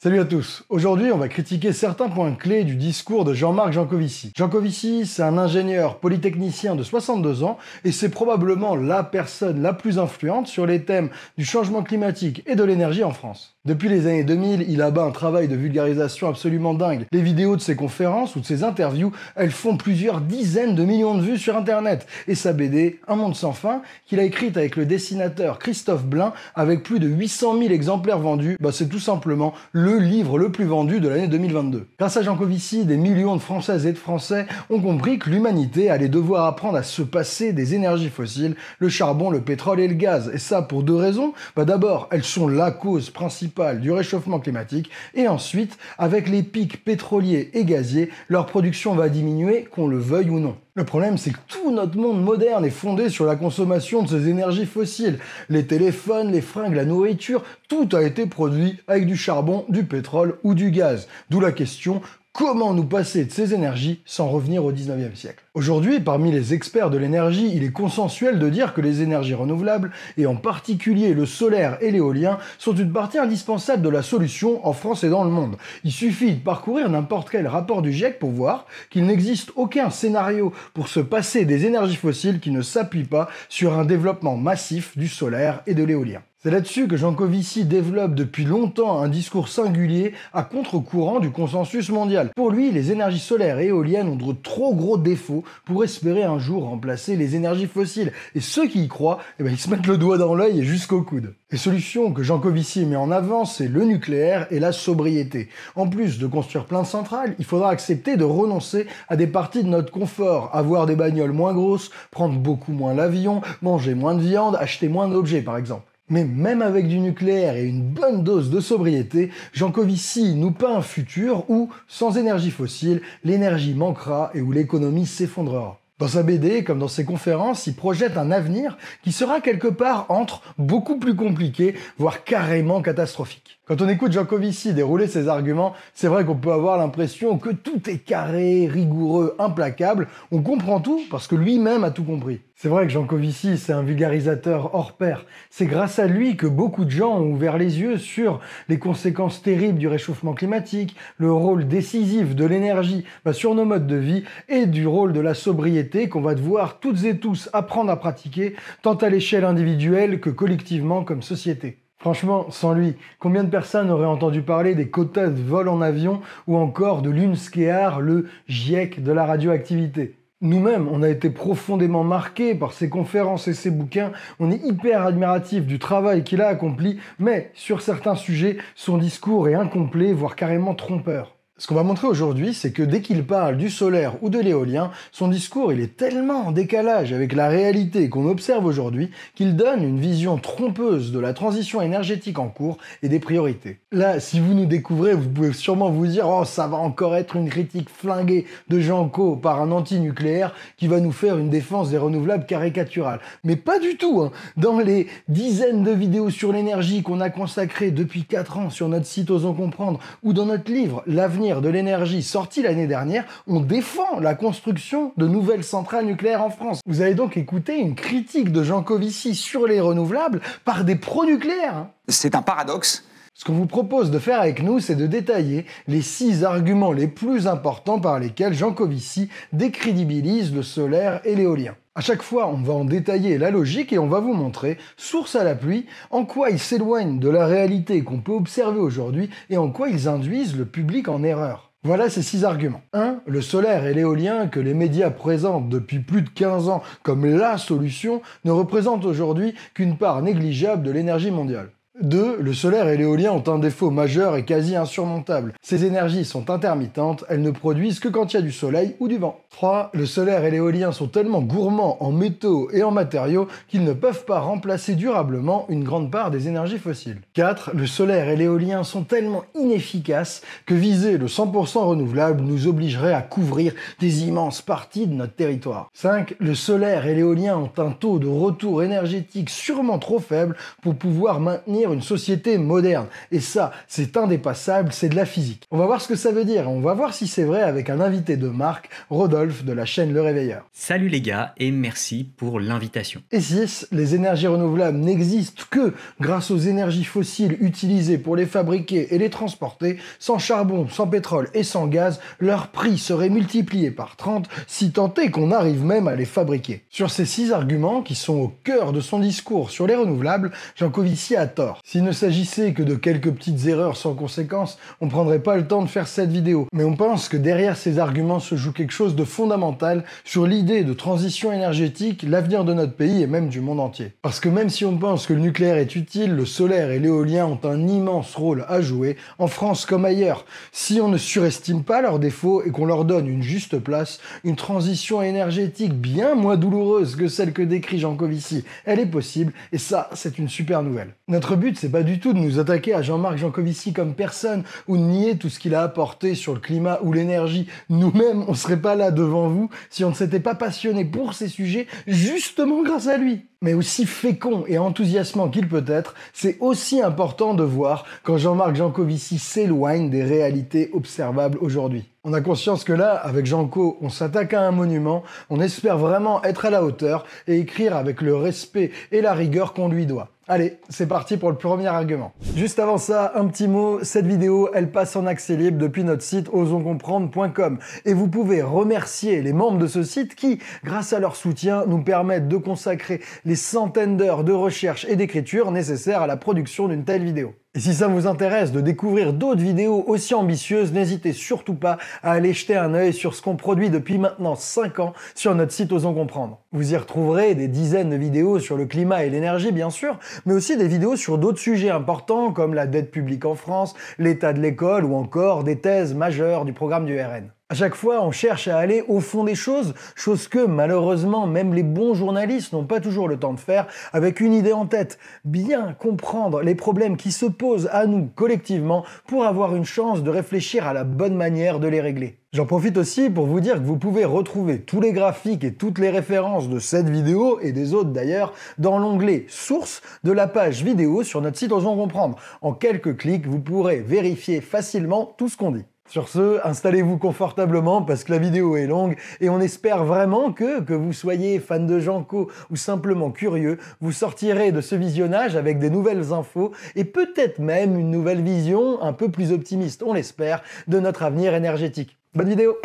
Salut à tous. Aujourd'hui, on va critiquer certains points clés du discours de Jean-Marc Jancovici. Jancovici, c'est un ingénieur polytechnicien de 62 ans et c'est probablement la personne la plus influente sur les thèmes du changement climatique et de l'énergie en France. Depuis les années 2000, il abat un travail de vulgarisation absolument dingue. Les vidéos de ses conférences ou de ses interviews, elles font plusieurs dizaines de millions de vues sur Internet. Et sa BD, Un monde sans fin, qu'il a écrite avec le dessinateur Christophe Blin, avec plus de 800 000 exemplaires vendus, bah, c'est tout simplement le livre le plus vendu de l'année 2022. Grâce à Jean Covici, des millions de Françaises et de Français ont compris que l'humanité allait devoir apprendre à se passer des énergies fossiles, le charbon, le pétrole et le gaz. Et ça pour deux raisons. Bah, d'abord, elles sont la cause principale du réchauffement climatique, et ensuite, avec les pics pétroliers et gaziers, leur production va diminuer, qu'on le veuille ou non. Le problème, c'est que tout notre monde moderne est fondé sur la consommation de ces énergies fossiles. Les téléphones, les fringues, la nourriture, tout a été produit avec du charbon, du pétrole ou du gaz. D'où la question, comment nous passer de ces énergies sans revenir au 19e siècle. Aujourd'hui, parmi les experts de l'énergie, il est consensuel de dire que les énergies renouvelables, et en particulier le solaire et l'éolien, sont une partie indispensable de la solution en France et dans le monde. Il suffit de parcourir n'importe quel rapport du GIEC pour voir qu'il n'existe aucun scénario pour se passer des énergies fossiles qui ne s'appuie pas sur un développement massif du solaire et de l'éolien. C'est là-dessus que Covici développe depuis longtemps un discours singulier à contre-courant du consensus mondial. Pour lui, les énergies solaires et éoliennes ont de trop gros défauts pour espérer un jour remplacer les énergies fossiles. Et ceux qui y croient, eh ben, ils se mettent le doigt dans l'œil et jusqu'au coude. Les solutions que Covici met en avant, c'est le nucléaire et la sobriété. En plus de construire plein de centrales, il faudra accepter de renoncer à des parties de notre confort, avoir des bagnoles moins grosses, prendre beaucoup moins l'avion, manger moins de viande, acheter moins d'objets par exemple. Mais même avec du nucléaire et une bonne dose de sobriété, Jancovici nous peint un futur où, sans énergie fossile, l'énergie manquera et où l'économie s'effondrera. Dans sa BD, comme dans ses conférences, il projette un avenir qui sera quelque part entre beaucoup plus compliqué, voire carrément catastrophique. Quand on écoute Jancovici dérouler ses arguments, c'est vrai qu'on peut avoir l'impression que tout est carré, rigoureux, implacable, on comprend tout parce que lui-même a tout compris. C'est vrai que Jean Covici, c'est un vulgarisateur hors pair. C'est grâce à lui que beaucoup de gens ont ouvert les yeux sur les conséquences terribles du réchauffement climatique, le rôle décisif de l'énergie bah, sur nos modes de vie et du rôle de la sobriété qu'on va devoir toutes et tous apprendre à pratiquer, tant à l'échelle individuelle que collectivement comme société. Franchement, sans lui, combien de personnes auraient entendu parler des quotas de vol en avion ou encore de l'UNSCEAR, le GIEC de la radioactivité nous-mêmes, on a été profondément marqués par ses conférences et ses bouquins, on est hyper admiratif du travail qu'il a accompli, mais sur certains sujets, son discours est incomplet, voire carrément trompeur. Ce qu'on va montrer aujourd'hui, c'est que dès qu'il parle du solaire ou de l'éolien, son discours il est tellement en décalage avec la réalité qu'on observe aujourd'hui qu'il donne une vision trompeuse de la transition énergétique en cours et des priorités. Là, si vous nous découvrez, vous pouvez sûrement vous dire Oh, ça va encore être une critique flinguée de jean co par un anti-nucléaire qui va nous faire une défense des renouvelables caricaturale. Mais pas du tout hein. Dans les dizaines de vidéos sur l'énergie qu'on a consacrées depuis 4 ans sur notre site Osons Comprendre ou dans notre livre L'avenir de l'énergie sortie l'année dernière, on défend la construction de nouvelles centrales nucléaires en France. Vous avez donc écouté une critique de Jean Covici sur les renouvelables par des pro-nucléaires. Hein. C'est un paradoxe. Ce qu'on vous propose de faire avec nous, c'est de détailler les six arguments les plus importants par lesquels Jean Covici décrédibilise le solaire et l'éolien. À chaque fois, on va en détailler la logique et on va vous montrer, source à la pluie, en quoi ils s'éloignent de la réalité qu'on peut observer aujourd'hui et en quoi ils induisent le public en erreur. Voilà ces six arguments. 1. Le solaire et l'éolien que les médias présentent depuis plus de 15 ans comme LA solution ne représentent aujourd'hui qu'une part négligeable de l'énergie mondiale. 2. Le solaire et l'éolien ont un défaut majeur et quasi insurmontable. Ces énergies sont intermittentes, elles ne produisent que quand il y a du soleil ou du vent. 3. Le solaire et l'éolien sont tellement gourmands en métaux et en matériaux qu'ils ne peuvent pas remplacer durablement une grande part des énergies fossiles. 4. Le solaire et l'éolien sont tellement inefficaces que viser le 100% renouvelable nous obligerait à couvrir des immenses parties de notre territoire. 5. Le solaire et l'éolien ont un taux de retour énergétique sûrement trop faible pour pouvoir maintenir une société moderne. Et ça, c'est indépassable, c'est de la physique. On va voir ce que ça veut dire, on va voir si c'est vrai avec un invité de marque, Rodolphe de la chaîne Le Réveilleur. Salut les gars et merci pour l'invitation. Et si les énergies renouvelables n'existent que grâce aux énergies fossiles utilisées pour les fabriquer et les transporter, sans charbon, sans pétrole et sans gaz, leur prix serait multiplié par 30 si tant est qu'on arrive même à les fabriquer. Sur ces six arguments qui sont au cœur de son discours sur les renouvelables, Jancovici a tort. S'il ne s'agissait que de quelques petites erreurs sans conséquence, on prendrait pas le temps de faire cette vidéo. Mais on pense que derrière ces arguments se joue quelque chose de fondamentale sur l'idée de transition énergétique, l'avenir de notre pays et même du monde entier. Parce que même si on pense que le nucléaire est utile, le solaire et l'éolien ont un immense rôle à jouer, en France comme ailleurs. Si on ne surestime pas leurs défauts et qu'on leur donne une juste place, une transition énergétique bien moins douloureuse que celle que décrit Jean Covici, elle est possible et ça, c'est une super nouvelle. Notre but, c'est pas du tout de nous attaquer à Jean-Marc Jancovici comme personne ou de nier tout ce qu'il a apporté sur le climat ou l'énergie. Nous-mêmes, on serait pas là devant vous si on ne s'était pas passionné pour ces sujets justement grâce à lui. Mais aussi fécond et enthousiasmant qu'il peut être, c'est aussi important de voir quand Jean-Marc Jancovici s'éloigne des réalités observables aujourd'hui. On a conscience que là, avec Janco, on s'attaque à un monument, on espère vraiment être à la hauteur et écrire avec le respect et la rigueur qu'on lui doit. Allez, c'est parti pour le premier argument. Juste avant ça, un petit mot, cette vidéo, elle passe en accès libre depuis notre site osonscomprendre.com et vous pouvez remercier les membres de ce site qui, grâce à leur soutien, nous permettent de consacrer les centaines d'heures de recherche et d'écriture nécessaires à la production d'une telle vidéo. Et si ça vous intéresse de découvrir d'autres vidéos aussi ambitieuses, n'hésitez surtout pas à aller jeter un œil sur ce qu'on produit depuis maintenant 5 ans sur notre site Osons Comprendre. Vous y retrouverez des dizaines de vidéos sur le climat et l'énergie bien sûr, mais aussi des vidéos sur d'autres sujets importants comme la dette publique en France, l'état de l'école ou encore des thèses majeures du programme du RN. À chaque fois, on cherche à aller au fond des choses, chose que malheureusement même les bons journalistes n'ont pas toujours le temps de faire, avec une idée en tête, bien comprendre les problèmes qui se posent à nous collectivement pour avoir une chance de réfléchir à la bonne manière de les régler. J'en profite aussi pour vous dire que vous pouvez retrouver tous les graphiques et toutes les références de cette vidéo et des autres d'ailleurs dans l'onglet sources de la page vidéo sur notre site Osons Comprendre. En quelques clics, vous pourrez vérifier facilement tout ce qu'on dit. Sur ce, installez-vous confortablement parce que la vidéo est longue et on espère vraiment que, que vous soyez fan de Janko ou simplement curieux, vous sortirez de ce visionnage avec des nouvelles infos et peut-être même une nouvelle vision un peu plus optimiste, on l'espère, de notre avenir énergétique. Bonne vidéo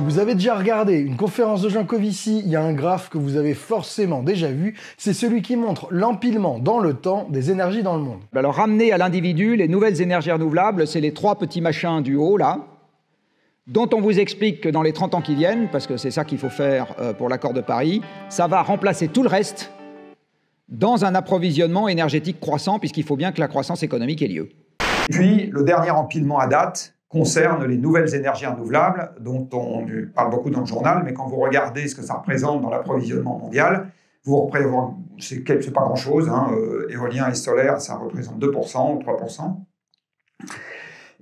Si vous avez déjà regardé une conférence de Jean Covici, il y a un graphe que vous avez forcément déjà vu, c'est celui qui montre l'empilement dans le temps des énergies dans le monde. Ben alors ramener à l'individu les nouvelles énergies renouvelables, c'est les trois petits machins du haut là, dont on vous explique que dans les 30 ans qui viennent, parce que c'est ça qu'il faut faire euh, pour l'accord de Paris, ça va remplacer tout le reste dans un approvisionnement énergétique croissant, puisqu'il faut bien que la croissance économique ait lieu. Puis, le dernier empilement à date, concerne les nouvelles énergies renouvelables, dont on parle beaucoup dans le journal, mais quand vous regardez ce que ça représente dans l'approvisionnement mondial, vous c'est pas grand-chose, hein, euh, éolien et solaire, ça représente 2% ou 3%.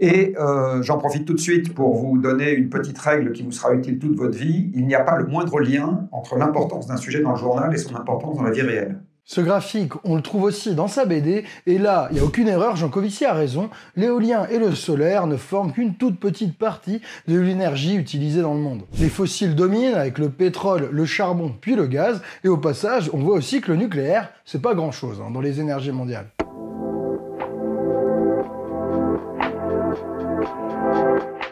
Et euh, j'en profite tout de suite pour vous donner une petite règle qui vous sera utile toute votre vie. Il n'y a pas le moindre lien entre l'importance d'un sujet dans le journal et son importance dans la vie réelle. Ce graphique, on le trouve aussi dans sa BD, et là, il n'y a aucune erreur, Jean-Covici a raison, l'éolien et le solaire ne forment qu'une toute petite partie de l'énergie utilisée dans le monde. Les fossiles dominent avec le pétrole, le charbon, puis le gaz, et au passage, on voit aussi que le nucléaire, c'est pas grand chose hein, dans les énergies mondiales.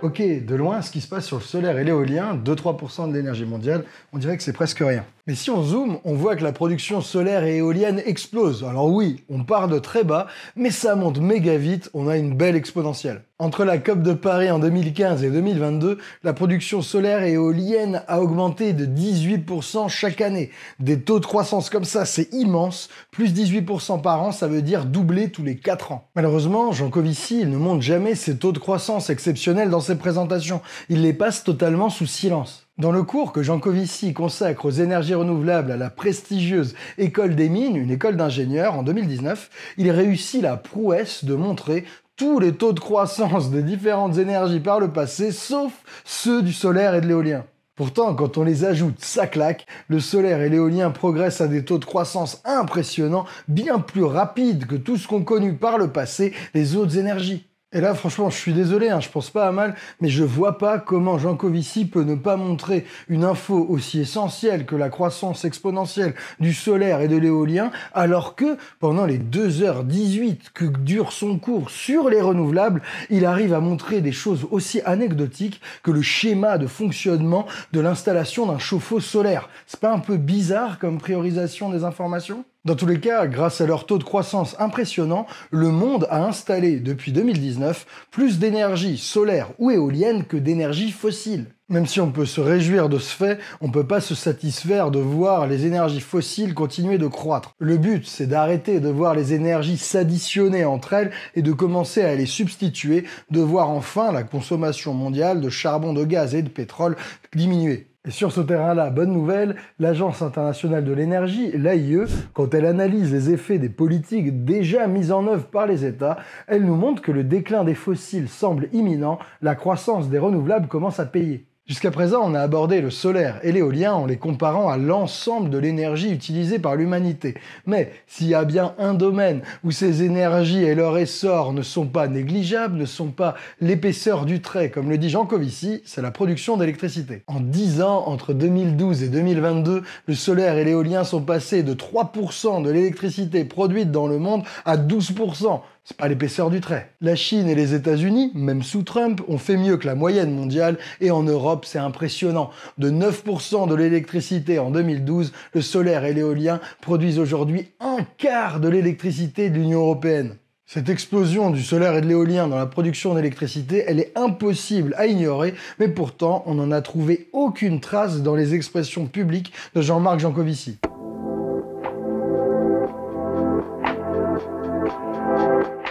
ok, de loin, ce qui se passe sur le solaire et l'éolien, 2-3% de l'énergie mondiale, on dirait que c'est presque rien. Mais si on zoome, on voit que la production solaire et éolienne explose. Alors oui, on part de très bas, mais ça monte méga vite, on a une belle exponentielle. Entre la COP de Paris en 2015 et 2022, la production solaire et éolienne a augmenté de 18% chaque année. Des taux de croissance comme ça, c'est immense. Plus 18% par an, ça veut dire doubler tous les 4 ans. Malheureusement, Jean il ne montre jamais ces taux de croissance exceptionnels dans ses présentation. Il les passe totalement sous silence. Dans le cours que Covici consacre aux énergies renouvelables à la prestigieuse École des mines, une école d'ingénieurs, en 2019, il réussit la prouesse de montrer tous les taux de croissance des différentes énergies par le passé, sauf ceux du solaire et de l'éolien. Pourtant, quand on les ajoute, ça claque, le solaire et l'éolien progressent à des taux de croissance impressionnants, bien plus rapides que tout ce qu'on connu par le passé, les autres énergies. Et là, franchement, je suis désolé, hein, je pense pas à mal, mais je vois pas comment Covici peut ne pas montrer une info aussi essentielle que la croissance exponentielle du solaire et de l'éolien, alors que pendant les 2h18 que dure son cours sur les renouvelables, il arrive à montrer des choses aussi anecdotiques que le schéma de fonctionnement de l'installation d'un chauffe-eau solaire. C'est pas un peu bizarre comme priorisation des informations dans tous les cas, grâce à leur taux de croissance impressionnant, le monde a installé depuis 2019 plus d'énergie solaire ou éolienne que d'énergie fossile. Même si on peut se réjouir de ce fait, on ne peut pas se satisfaire de voir les énergies fossiles continuer de croître. Le but, c'est d'arrêter de voir les énergies s'additionner entre elles et de commencer à les substituer, de voir enfin la consommation mondiale de charbon, de gaz et de pétrole diminuer. Et sur ce terrain-là, bonne nouvelle, l'Agence internationale de l'énergie, l'AIE, quand elle analyse les effets des politiques déjà mises en œuvre par les États, elle nous montre que le déclin des fossiles semble imminent, la croissance des renouvelables commence à payer. Jusqu'à présent, on a abordé le solaire et l'éolien en les comparant à l'ensemble de l'énergie utilisée par l'humanité. Mais s'il y a bien un domaine où ces énergies et leur essor ne sont pas négligeables, ne sont pas l'épaisseur du trait, comme le dit Jean Covici, c'est la production d'électricité. En 10 ans, entre 2012 et 2022, le solaire et l'éolien sont passés de 3% de l'électricité produite dans le monde à 12%. C'est pas l'épaisseur du trait. La Chine et les États-Unis, même sous Trump, ont fait mieux que la moyenne mondiale et en Europe, c'est impressionnant. De 9% de l'électricité en 2012, le solaire et l'éolien produisent aujourd'hui un quart de l'électricité de l'Union européenne. Cette explosion du solaire et de l'éolien dans la production d'électricité, elle est impossible à ignorer, mais pourtant on n'en a trouvé aucune trace dans les expressions publiques de Jean-Marc Jancovici.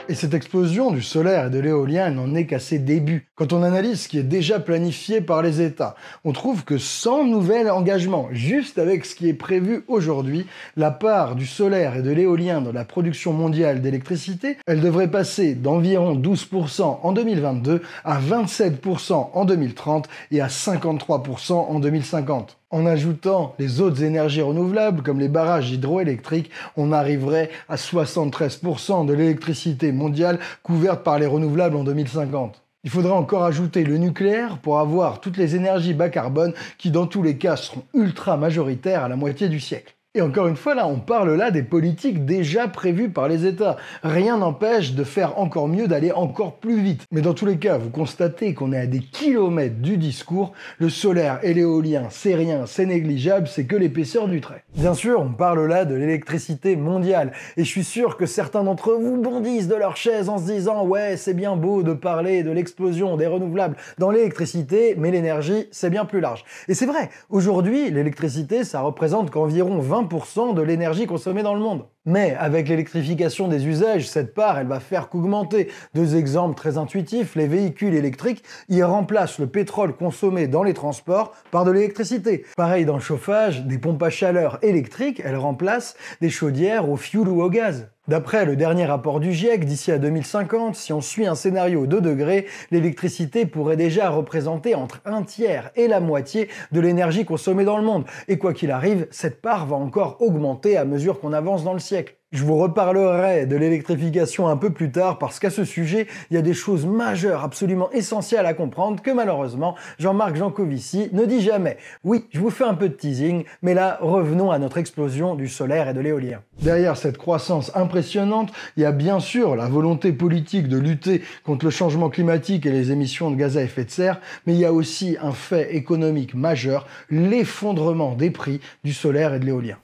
Et cette explosion du solaire et de l'éolien n'en est qu'à ses débuts. Quand on analyse ce qui est déjà planifié par les États, on trouve que sans nouvel engagement, juste avec ce qui est prévu aujourd'hui, la part du solaire et de l'éolien dans la production mondiale d'électricité, elle devrait passer d'environ 12% en 2022 à 27% en 2030 et à 53% en 2050. En ajoutant les autres énergies renouvelables, comme les barrages hydroélectriques, on arriverait à 73% de l'électricité mondiale couverte par les renouvelables en 2050. Il faudrait encore ajouter le nucléaire pour avoir toutes les énergies bas carbone qui dans tous les cas seront ultra majoritaires à la moitié du siècle. Et encore une fois, là, on parle là des politiques déjà prévues par les États. Rien n'empêche de faire encore mieux, d'aller encore plus vite. Mais dans tous les cas, vous constatez qu'on est à des kilomètres du discours. Le solaire et l'éolien, c'est rien, c'est négligeable, c'est que l'épaisseur du trait. Bien sûr, on parle là de l'électricité mondiale. Et je suis sûr que certains d'entre vous bondissent de leur chaise en se disant Ouais, c'est bien beau de parler de l'explosion des renouvelables dans l'électricité, mais l'énergie, c'est bien plus large. Et c'est vrai, aujourd'hui, l'électricité, ça représente qu'environ 20 de l'énergie consommée dans le monde. Mais avec l'électrification des usages, cette part, elle va faire qu'augmenter. Deux exemples très intuitifs, les véhicules électriques, ils remplacent le pétrole consommé dans les transports par de l'électricité. Pareil dans le chauffage, des pompes à chaleur électriques, elles remplacent des chaudières au fioul ou au gaz. D'après le dernier rapport du GIEC, d'ici à 2050, si on suit un scénario 2 degrés, l'électricité pourrait déjà représenter entre un tiers et la moitié de l'énergie consommée dans le monde. Et quoi qu'il arrive, cette part va encore augmenter à mesure qu'on avance dans le siècle. Je vous reparlerai de l'électrification un peu plus tard parce qu'à ce sujet, il y a des choses majeures, absolument essentielles à comprendre que malheureusement, Jean-Marc Jancovici ne dit jamais. Oui, je vous fais un peu de teasing, mais là, revenons à notre explosion du solaire et de l'éolien. Derrière cette croissance impressionnante, il y a bien sûr la volonté politique de lutter contre le changement climatique et les émissions de gaz à effet de serre, mais il y a aussi un fait économique majeur, l'effondrement des prix du solaire et de l'éolien.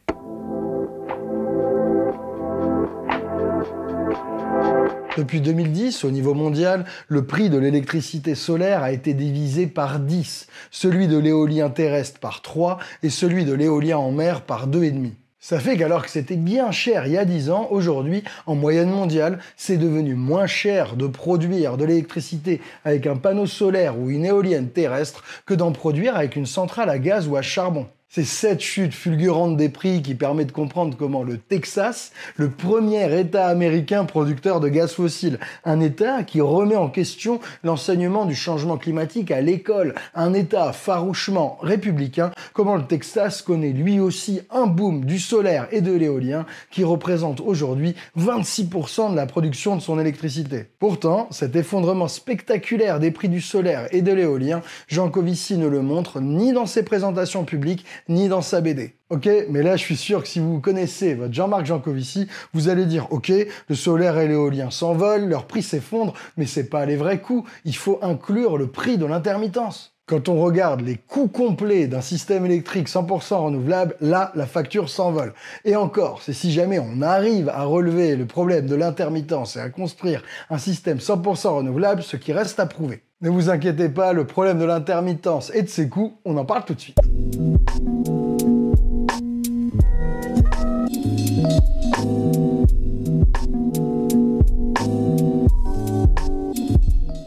Depuis 2010, au niveau mondial, le prix de l'électricité solaire a été divisé par 10, celui de l'éolien terrestre par 3 et celui de l'éolien en mer par 2,5. Ça fait qu'alors que c'était bien cher il y a 10 ans, aujourd'hui, en moyenne mondiale, c'est devenu moins cher de produire de l'électricité avec un panneau solaire ou une éolienne terrestre que d'en produire avec une centrale à gaz ou à charbon. C'est cette chute fulgurante des prix qui permet de comprendre comment le Texas, le premier État américain producteur de gaz fossile, un État qui remet en question l'enseignement du changement climatique à l'école, un État farouchement républicain, comment le Texas connaît lui aussi un boom du solaire et de l'éolien qui représente aujourd'hui 26% de la production de son électricité. Pourtant, cet effondrement spectaculaire des prix du solaire et de l'éolien, jean Covici ne le montre ni dans ses présentations publiques, ni dans sa BD. Ok Mais là, je suis sûr que si vous connaissez votre Jean-Marc Jancovici, vous allez dire Ok, le solaire et l'éolien s'envolent, leur prix s'effondre, mais c'est pas les vrais coûts. Il faut inclure le prix de l'intermittence. Quand on regarde les coûts complets d'un système électrique 100% renouvelable, là, la facture s'envole. Et encore, c'est si jamais on arrive à relever le problème de l'intermittence et à construire un système 100% renouvelable, ce qui reste à prouver. Ne vous inquiétez pas, le problème de l'intermittence et de ses coûts, on en parle tout de suite.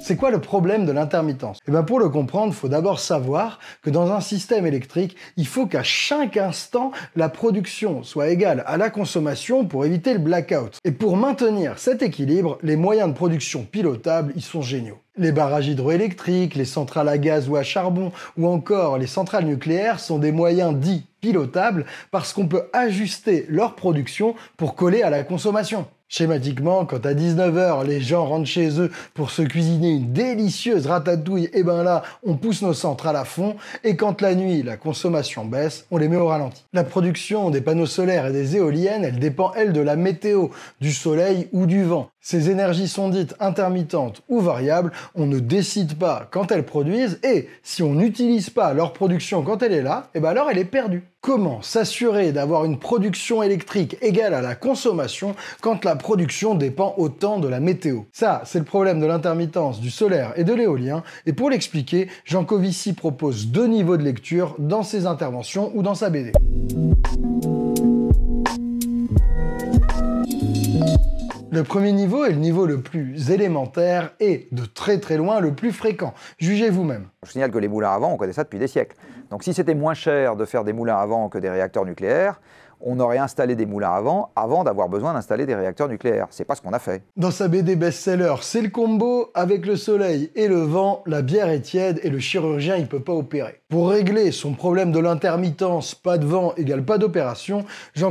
C'est quoi le problème de l'intermittence Eh bien pour le comprendre, il faut d'abord savoir que dans un système électrique, il faut qu'à chaque instant, la production soit égale à la consommation pour éviter le blackout. Et pour maintenir cet équilibre, les moyens de production pilotables, ils sont géniaux. Les barrages hydroélectriques, les centrales à gaz ou à charbon, ou encore les centrales nucléaires sont des moyens dits pilotables parce qu'on peut ajuster leur production pour coller à la consommation. Schématiquement, quand à 19h, les gens rentrent chez eux pour se cuisiner une délicieuse ratatouille, et eh ben là, on pousse nos centres à la fond, et quand la nuit, la consommation baisse, on les met au ralenti. La production des panneaux solaires et des éoliennes, elle dépend, elle, de la météo, du soleil ou du vent. Ces énergies sont dites intermittentes ou variables, on ne décide pas quand elles produisent et si on n'utilise pas leur production quand elle est là, eh ben alors elle est perdue. Comment s'assurer d'avoir une production électrique égale à la consommation quand la production dépend autant de la météo Ça, c'est le problème de l'intermittence du solaire et de l'éolien et pour l'expliquer, Jean Covici propose deux niveaux de lecture dans ses interventions ou dans sa BD. Le premier niveau est le niveau le plus élémentaire et, de très très loin, le plus fréquent. Jugez vous-même. Je signale que les moulins à vent, on connaît ça depuis des siècles. Donc si c'était moins cher de faire des moulins à vent que des réacteurs nucléaires, on aurait installé des moulins à vent avant d'avoir besoin d'installer des réacteurs nucléaires. C'est pas ce qu'on a fait. Dans sa BD best-seller, c'est le combo avec le soleil et le vent, la bière est tiède et le chirurgien il peut pas opérer. Pour régler son problème de l'intermittence, pas de vent égale pas d'opération,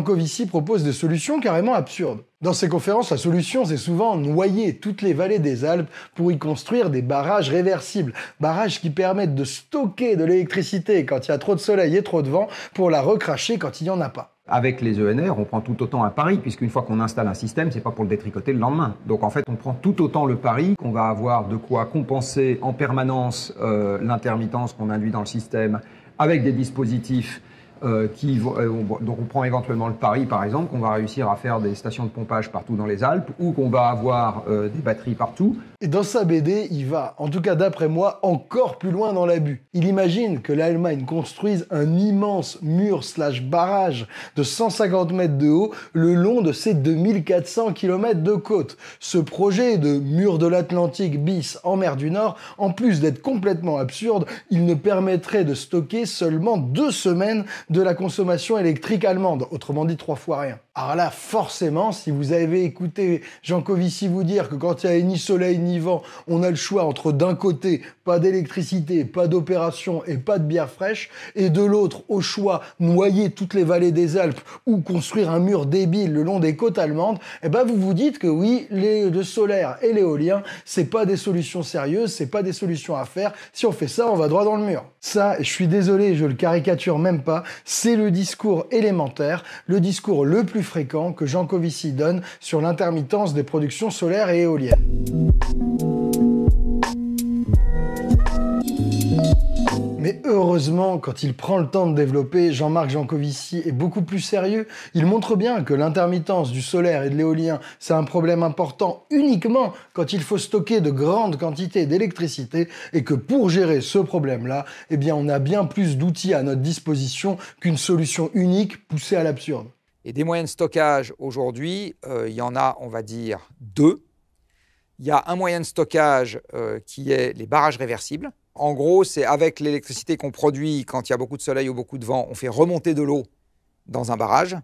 Covici propose des solutions carrément absurdes. Dans ces conférences, la solution, c'est souvent noyer toutes les vallées des Alpes pour y construire des barrages réversibles, barrages qui permettent de stocker de l'électricité quand il y a trop de soleil et trop de vent pour la recracher quand il n'y en a pas. Avec les ENR, on prend tout autant un pari, puisqu'une fois qu'on installe un système, c'est pas pour le détricoter le lendemain. Donc en fait, on prend tout autant le pari qu'on va avoir de quoi compenser en permanence euh, l'intermittence qu'on induit dans le système avec des dispositifs euh, qui euh, on, donc on prend éventuellement le pari, par exemple, qu'on va réussir à faire des stations de pompage partout dans les Alpes ou qu'on va avoir euh, des batteries partout. Et dans sa BD, il va, en tout cas d'après moi, encore plus loin dans l'abus. Il imagine que l'Allemagne construise un immense mur slash barrage de 150 mètres de haut le long de ses 2400 km de côte. Ce projet de mur de l'Atlantique bis en mer du Nord, en plus d'être complètement absurde, il ne permettrait de stocker seulement deux semaines de la consommation électrique allemande, autrement dit trois fois rien. Alors là, forcément, si vous avez écouté Jean Covici vous dire que quand il n'y a ni soleil ni vent, on a le choix entre d'un côté pas d'électricité, pas d'opération et pas de bière fraîche, et de l'autre, au choix, noyer toutes les vallées des Alpes ou construire un mur débile le long des côtes allemandes, eh ben vous vous dites que oui, les, le solaire et l'éolien, c'est pas des solutions sérieuses, c'est pas des solutions à faire. Si on fait ça, on va droit dans le mur. Ça, je suis désolé, je le caricature même pas, c'est le discours élémentaire, le discours le plus fréquent que Jean Covici donne sur l'intermittence des productions solaires et éoliennes. Mais heureusement, quand il prend le temps de développer, Jean-Marc Jancovici est beaucoup plus sérieux. Il montre bien que l'intermittence du solaire et de l'éolien, c'est un problème important uniquement quand il faut stocker de grandes quantités d'électricité et que pour gérer ce problème-là, eh bien, on a bien plus d'outils à notre disposition qu'une solution unique poussée à l'absurde. Et des moyens de stockage, aujourd'hui, euh, il y en a, on va dire, deux. Il y a un moyen de stockage euh, qui est les barrages réversibles. En gros, c'est avec l'électricité qu'on produit quand il y a beaucoup de soleil ou beaucoup de vent, on fait remonter de l'eau dans un barrage.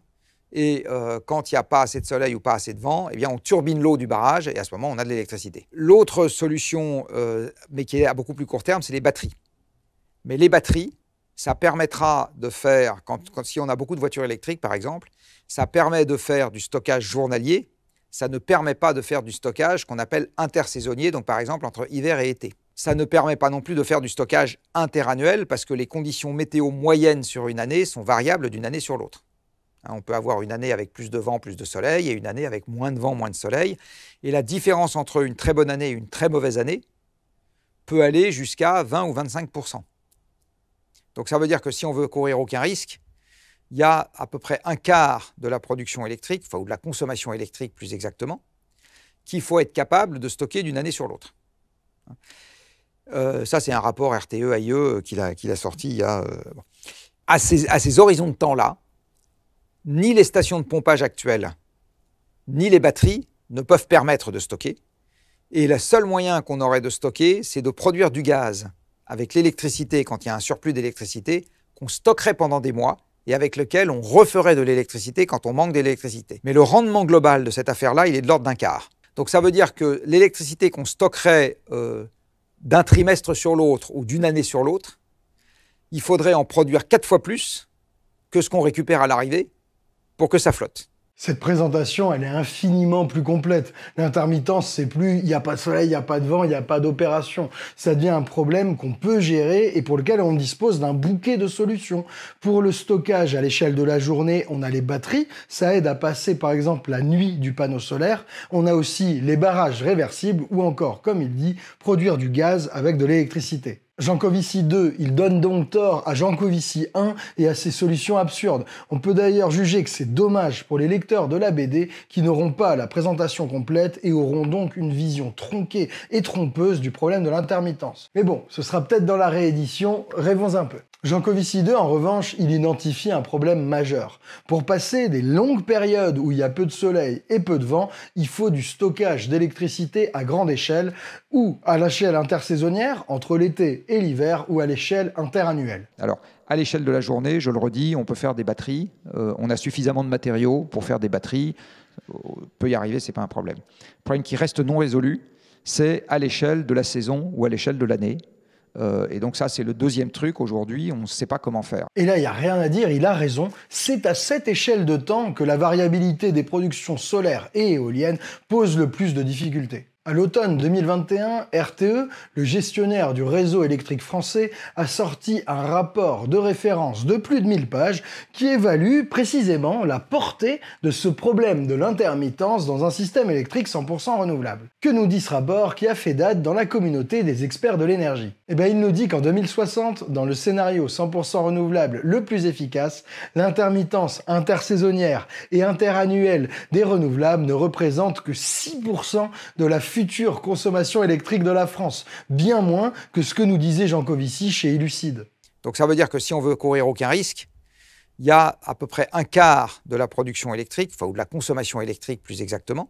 Et euh, quand il n'y a pas assez de soleil ou pas assez de vent, eh bien, on turbine l'eau du barrage et à ce moment, on a de l'électricité. L'autre solution, mais qui est à beaucoup plus court terme, c'est les batteries. Mais les batteries, ça permettra de faire, quand, si on a beaucoup de voitures électriques par exemple, ça permet de faire du stockage journalier, ça ne permet pas de faire du stockage qu'on appelle intersaisonnier, donc par exemple entre hiver et été. Ça ne permet pas non plus de faire du stockage interannuel parce que les conditions météo moyennes sur une année sont variables d'une année sur l'autre. Hein, on peut avoir une année avec plus de vent, plus de soleil et une année avec moins de vent, moins de soleil. Et la différence entre une très bonne année et une très mauvaise année peut aller jusqu'à 20 ou 25 Donc ça veut dire que si on veut courir aucun risque, il y a à peu près un quart de la production électrique, ou de la consommation électrique plus exactement, qu'il faut être capable de stocker d'une année sur l'autre. Euh, ça, c'est un rapport RTE-AIE e, euh, qu'il a, sorti il y a. Euh, à, ces, à ces horizons de temps-là, ni les stations de pompage actuelles, ni les batteries ne peuvent permettre de stocker. Et le seul moyen qu'on aurait de stocker, c'est de produire du gaz avec l'électricité quand il y a un surplus d'électricité qu'on stockerait pendant des mois et avec lequel on referait de l'électricité quand on manque d'électricité. Mais le rendement global de cette affaire-là, il est de l'ordre d'un quart. Donc ça veut dire que l'électricité qu'on stockerait euh, d'un trimestre sur l'autre ou d'une année sur l'autre, il faudrait en produire quatre fois plus que ce qu'on récupère à l'arrivée pour que ça flotte. Cette présentation, elle est infiniment plus complète. L'intermittence, c'est plus il n'y a pas de soleil, il n'y a pas de vent, il n'y a pas d'opération. Ça devient un problème qu'on peut gérer et pour lequel on dispose d'un bouquet de solutions. Pour le stockage à l'échelle de la journée, on a les batteries. Ça aide à passer par exemple la nuit du panneau solaire. On a aussi les barrages réversibles ou encore, comme il dit, produire du gaz avec de l'électricité. Covici 2, il donne donc tort à Covici 1 et à ses solutions absurdes. On peut d'ailleurs juger que c'est dommage pour les lecteurs de la BD qui n'auront pas la présentation complète et auront donc une vision tronquée et trompeuse du problème de l'intermittence. Mais bon, ce sera peut-être dans la réédition, rêvons un peu. Covici II, en revanche, il identifie un problème majeur. Pour passer des longues périodes où il y a peu de soleil et peu de vent, il faut du stockage d'électricité à grande échelle ou à l'échelle intersaisonnière, entre l'été et l'hiver, ou à l'échelle interannuelle. Alors, à l'échelle de la journée, je le redis, on peut faire des batteries. Euh, on a suffisamment de matériaux pour faire des batteries. On euh, peut y arriver, c'est pas un problème. Le problème qui reste non résolu, c'est à l'échelle de la saison ou à l'échelle de l'année. Euh, et donc ça, c'est le deuxième truc aujourd'hui, on ne sait pas comment faire. Et là, il n'y a rien à dire, il a raison. C'est à cette échelle de temps que la variabilité des productions solaires et éoliennes pose le plus de difficultés. À l'automne 2021, RTE, le gestionnaire du réseau électrique français, a sorti un rapport de référence de plus de 1000 pages qui évalue précisément la portée de ce problème de l'intermittence dans un système électrique 100% renouvelable. Que nous dit ce rapport qui a fait date dans la communauté des experts de l'énergie Eh bien, il nous dit qu'en 2060, dans le scénario 100% renouvelable le plus efficace, l'intermittence intersaisonnière et interannuelle des renouvelables ne représente que 6% de la future consommation électrique de la France, bien moins que ce que nous disait Jean Covici chez Illucide. Donc ça veut dire que si on veut courir aucun risque, il y a à peu près un quart de la production électrique, enfin, ou de la consommation électrique plus exactement,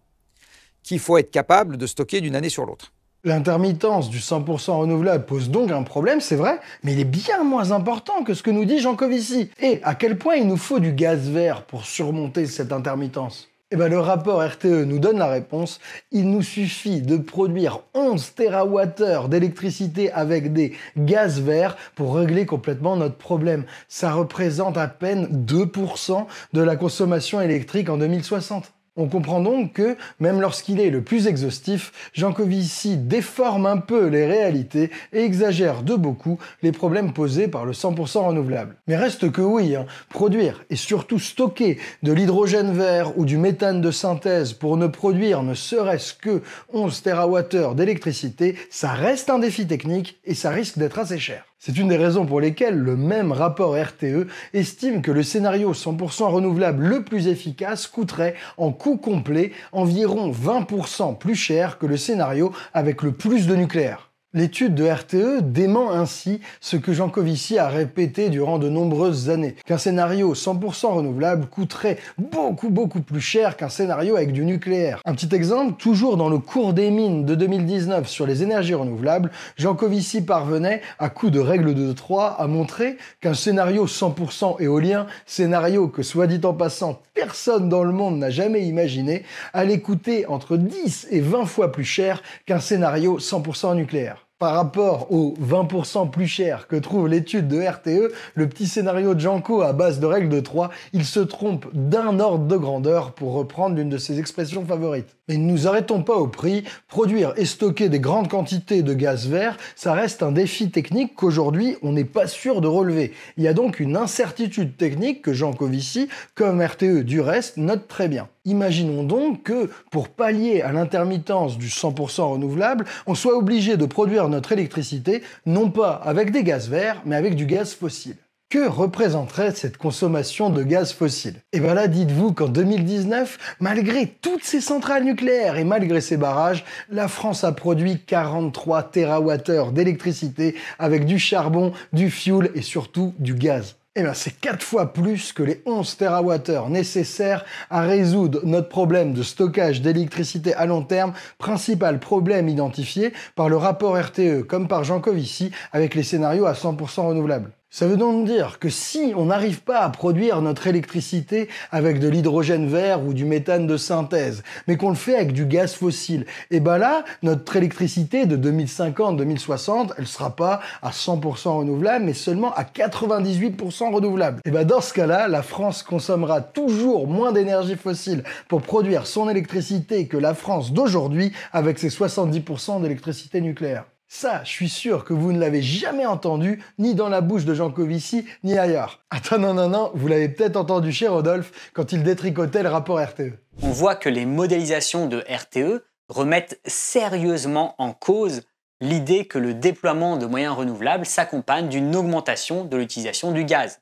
qu'il faut être capable de stocker d'une année sur l'autre. L'intermittence du 100% renouvelable pose donc un problème, c'est vrai, mais il est bien moins important que ce que nous dit Jean Covici. Et à quel point il nous faut du gaz vert pour surmonter cette intermittence eh ben, le rapport RTE nous donne la réponse. Il nous suffit de produire 11 TWh d'électricité avec des gaz verts pour régler complètement notre problème. Ça représente à peine 2% de la consommation électrique en 2060. On comprend donc que, même lorsqu'il est le plus exhaustif, Jancovici déforme un peu les réalités et exagère de beaucoup les problèmes posés par le 100% renouvelable. Mais reste que oui, hein, produire et surtout stocker de l'hydrogène vert ou du méthane de synthèse pour ne produire ne serait-ce que 11 TWh d'électricité, ça reste un défi technique et ça risque d'être assez cher. C'est une des raisons pour lesquelles le même rapport RTE estime que le scénario 100% renouvelable le plus efficace coûterait en coût complet environ 20% plus cher que le scénario avec le plus de nucléaire. L'étude de RTE dément ainsi ce que Covici a répété durant de nombreuses années, qu'un scénario 100% renouvelable coûterait beaucoup beaucoup plus cher qu'un scénario avec du nucléaire. Un petit exemple, toujours dans le cours des mines de 2019 sur les énergies renouvelables, Covici parvenait, à coup de règle de 3, à montrer qu'un scénario 100% éolien, scénario que soit dit en passant personne dans le monde n'a jamais imaginé, allait coûter entre 10 et 20 fois plus cher qu'un scénario 100% nucléaire par rapport aux 20% plus chers que trouve l'étude de RTE, le petit scénario de Janko à base de règles de 3, il se trompe d'un ordre de grandeur pour reprendre l'une de ses expressions favorites. Et ne nous arrêtons pas au prix. Produire et stocker des grandes quantités de gaz vert, ça reste un défi technique qu'aujourd'hui on n'est pas sûr de relever. Il y a donc une incertitude technique que Jean Covici, comme RTE du reste, note très bien. Imaginons donc que, pour pallier à l'intermittence du 100% renouvelable, on soit obligé de produire notre électricité non pas avec des gaz verts, mais avec du gaz fossile. Que représenterait cette consommation de gaz fossile Et eh bien là, dites-vous qu'en 2019, malgré toutes ces centrales nucléaires et malgré ces barrages, la France a produit 43 TWh d'électricité avec du charbon, du fioul et surtout du gaz. Eh bien, c'est 4 fois plus que les 11 TWh nécessaires à résoudre notre problème de stockage d'électricité à long terme, principal problème identifié par le rapport RTE comme par Jean-Cauff ici avec les scénarios à 100% renouvelables. Ça veut donc dire que si on n'arrive pas à produire notre électricité avec de l'hydrogène vert ou du méthane de synthèse, mais qu'on le fait avec du gaz fossile, et eh ben là, notre électricité de 2050-2060, elle sera pas à 100% renouvelable, mais seulement à 98% renouvelable. Et eh ben dans ce cas-là, la France consommera toujours moins d'énergie fossile pour produire son électricité que la France d'aujourd'hui avec ses 70% d'électricité nucléaire. Ça, je suis sûr que vous ne l'avez jamais entendu, ni dans la bouche de Jean Covici, ni ailleurs. Attends, non, non, non, vous l'avez peut-être entendu chez Rodolphe quand il détricotait le rapport RTE. On voit que les modélisations de RTE remettent sérieusement en cause l'idée que le déploiement de moyens renouvelables s'accompagne d'une augmentation de l'utilisation du gaz,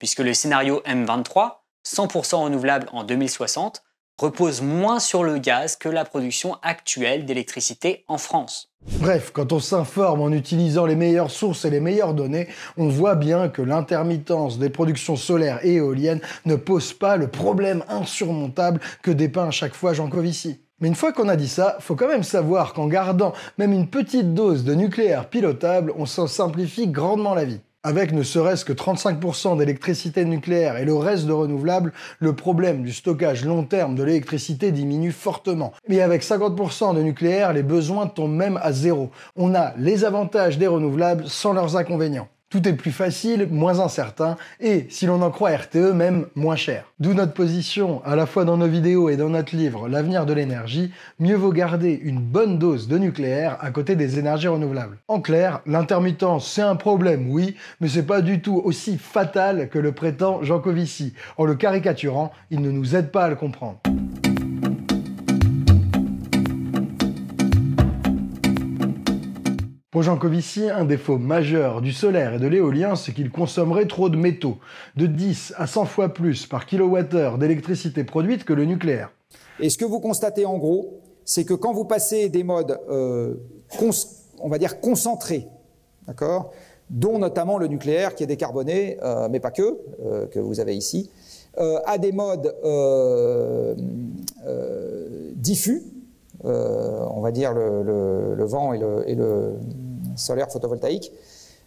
puisque le scénario M23, 100% renouvelable en 2060, repose moins sur le gaz que la production actuelle d'électricité en France. Bref, quand on s'informe en utilisant les meilleures sources et les meilleures données, on voit bien que l'intermittence des productions solaires et éoliennes ne pose pas le problème insurmontable que dépeint à chaque fois Jean Covici. Mais une fois qu'on a dit ça, faut quand même savoir qu'en gardant même une petite dose de nucléaire pilotable, on s'en simplifie grandement la vie. Avec ne serait-ce que 35% d'électricité nucléaire et le reste de renouvelables, le problème du stockage long terme de l'électricité diminue fortement. Mais avec 50% de nucléaire, les besoins tombent même à zéro. On a les avantages des renouvelables sans leurs inconvénients. Tout est plus facile, moins incertain et, si l'on en croit RTE, même moins cher. D'où notre position, à la fois dans nos vidéos et dans notre livre L'avenir de l'énergie, mieux vaut garder une bonne dose de nucléaire à côté des énergies renouvelables. En clair, l'intermittence c'est un problème, oui, mais c'est pas du tout aussi fatal que le prétend Covici. En le caricaturant, il ne nous aide pas à le comprendre. Pour Jean Covici, un défaut majeur du solaire et de l'éolien, c'est qu'il consommerait trop de métaux, de 10 à 100 fois plus par kilowattheure d'électricité produite que le nucléaire. Et ce que vous constatez en gros, c'est que quand vous passez des modes, euh, on va dire, concentrés, d'accord, dont notamment le nucléaire qui est décarboné, euh, mais pas que, euh, que vous avez ici, à des modes diffus, euh, on va dire, le, vent et le, solaire photovoltaïque,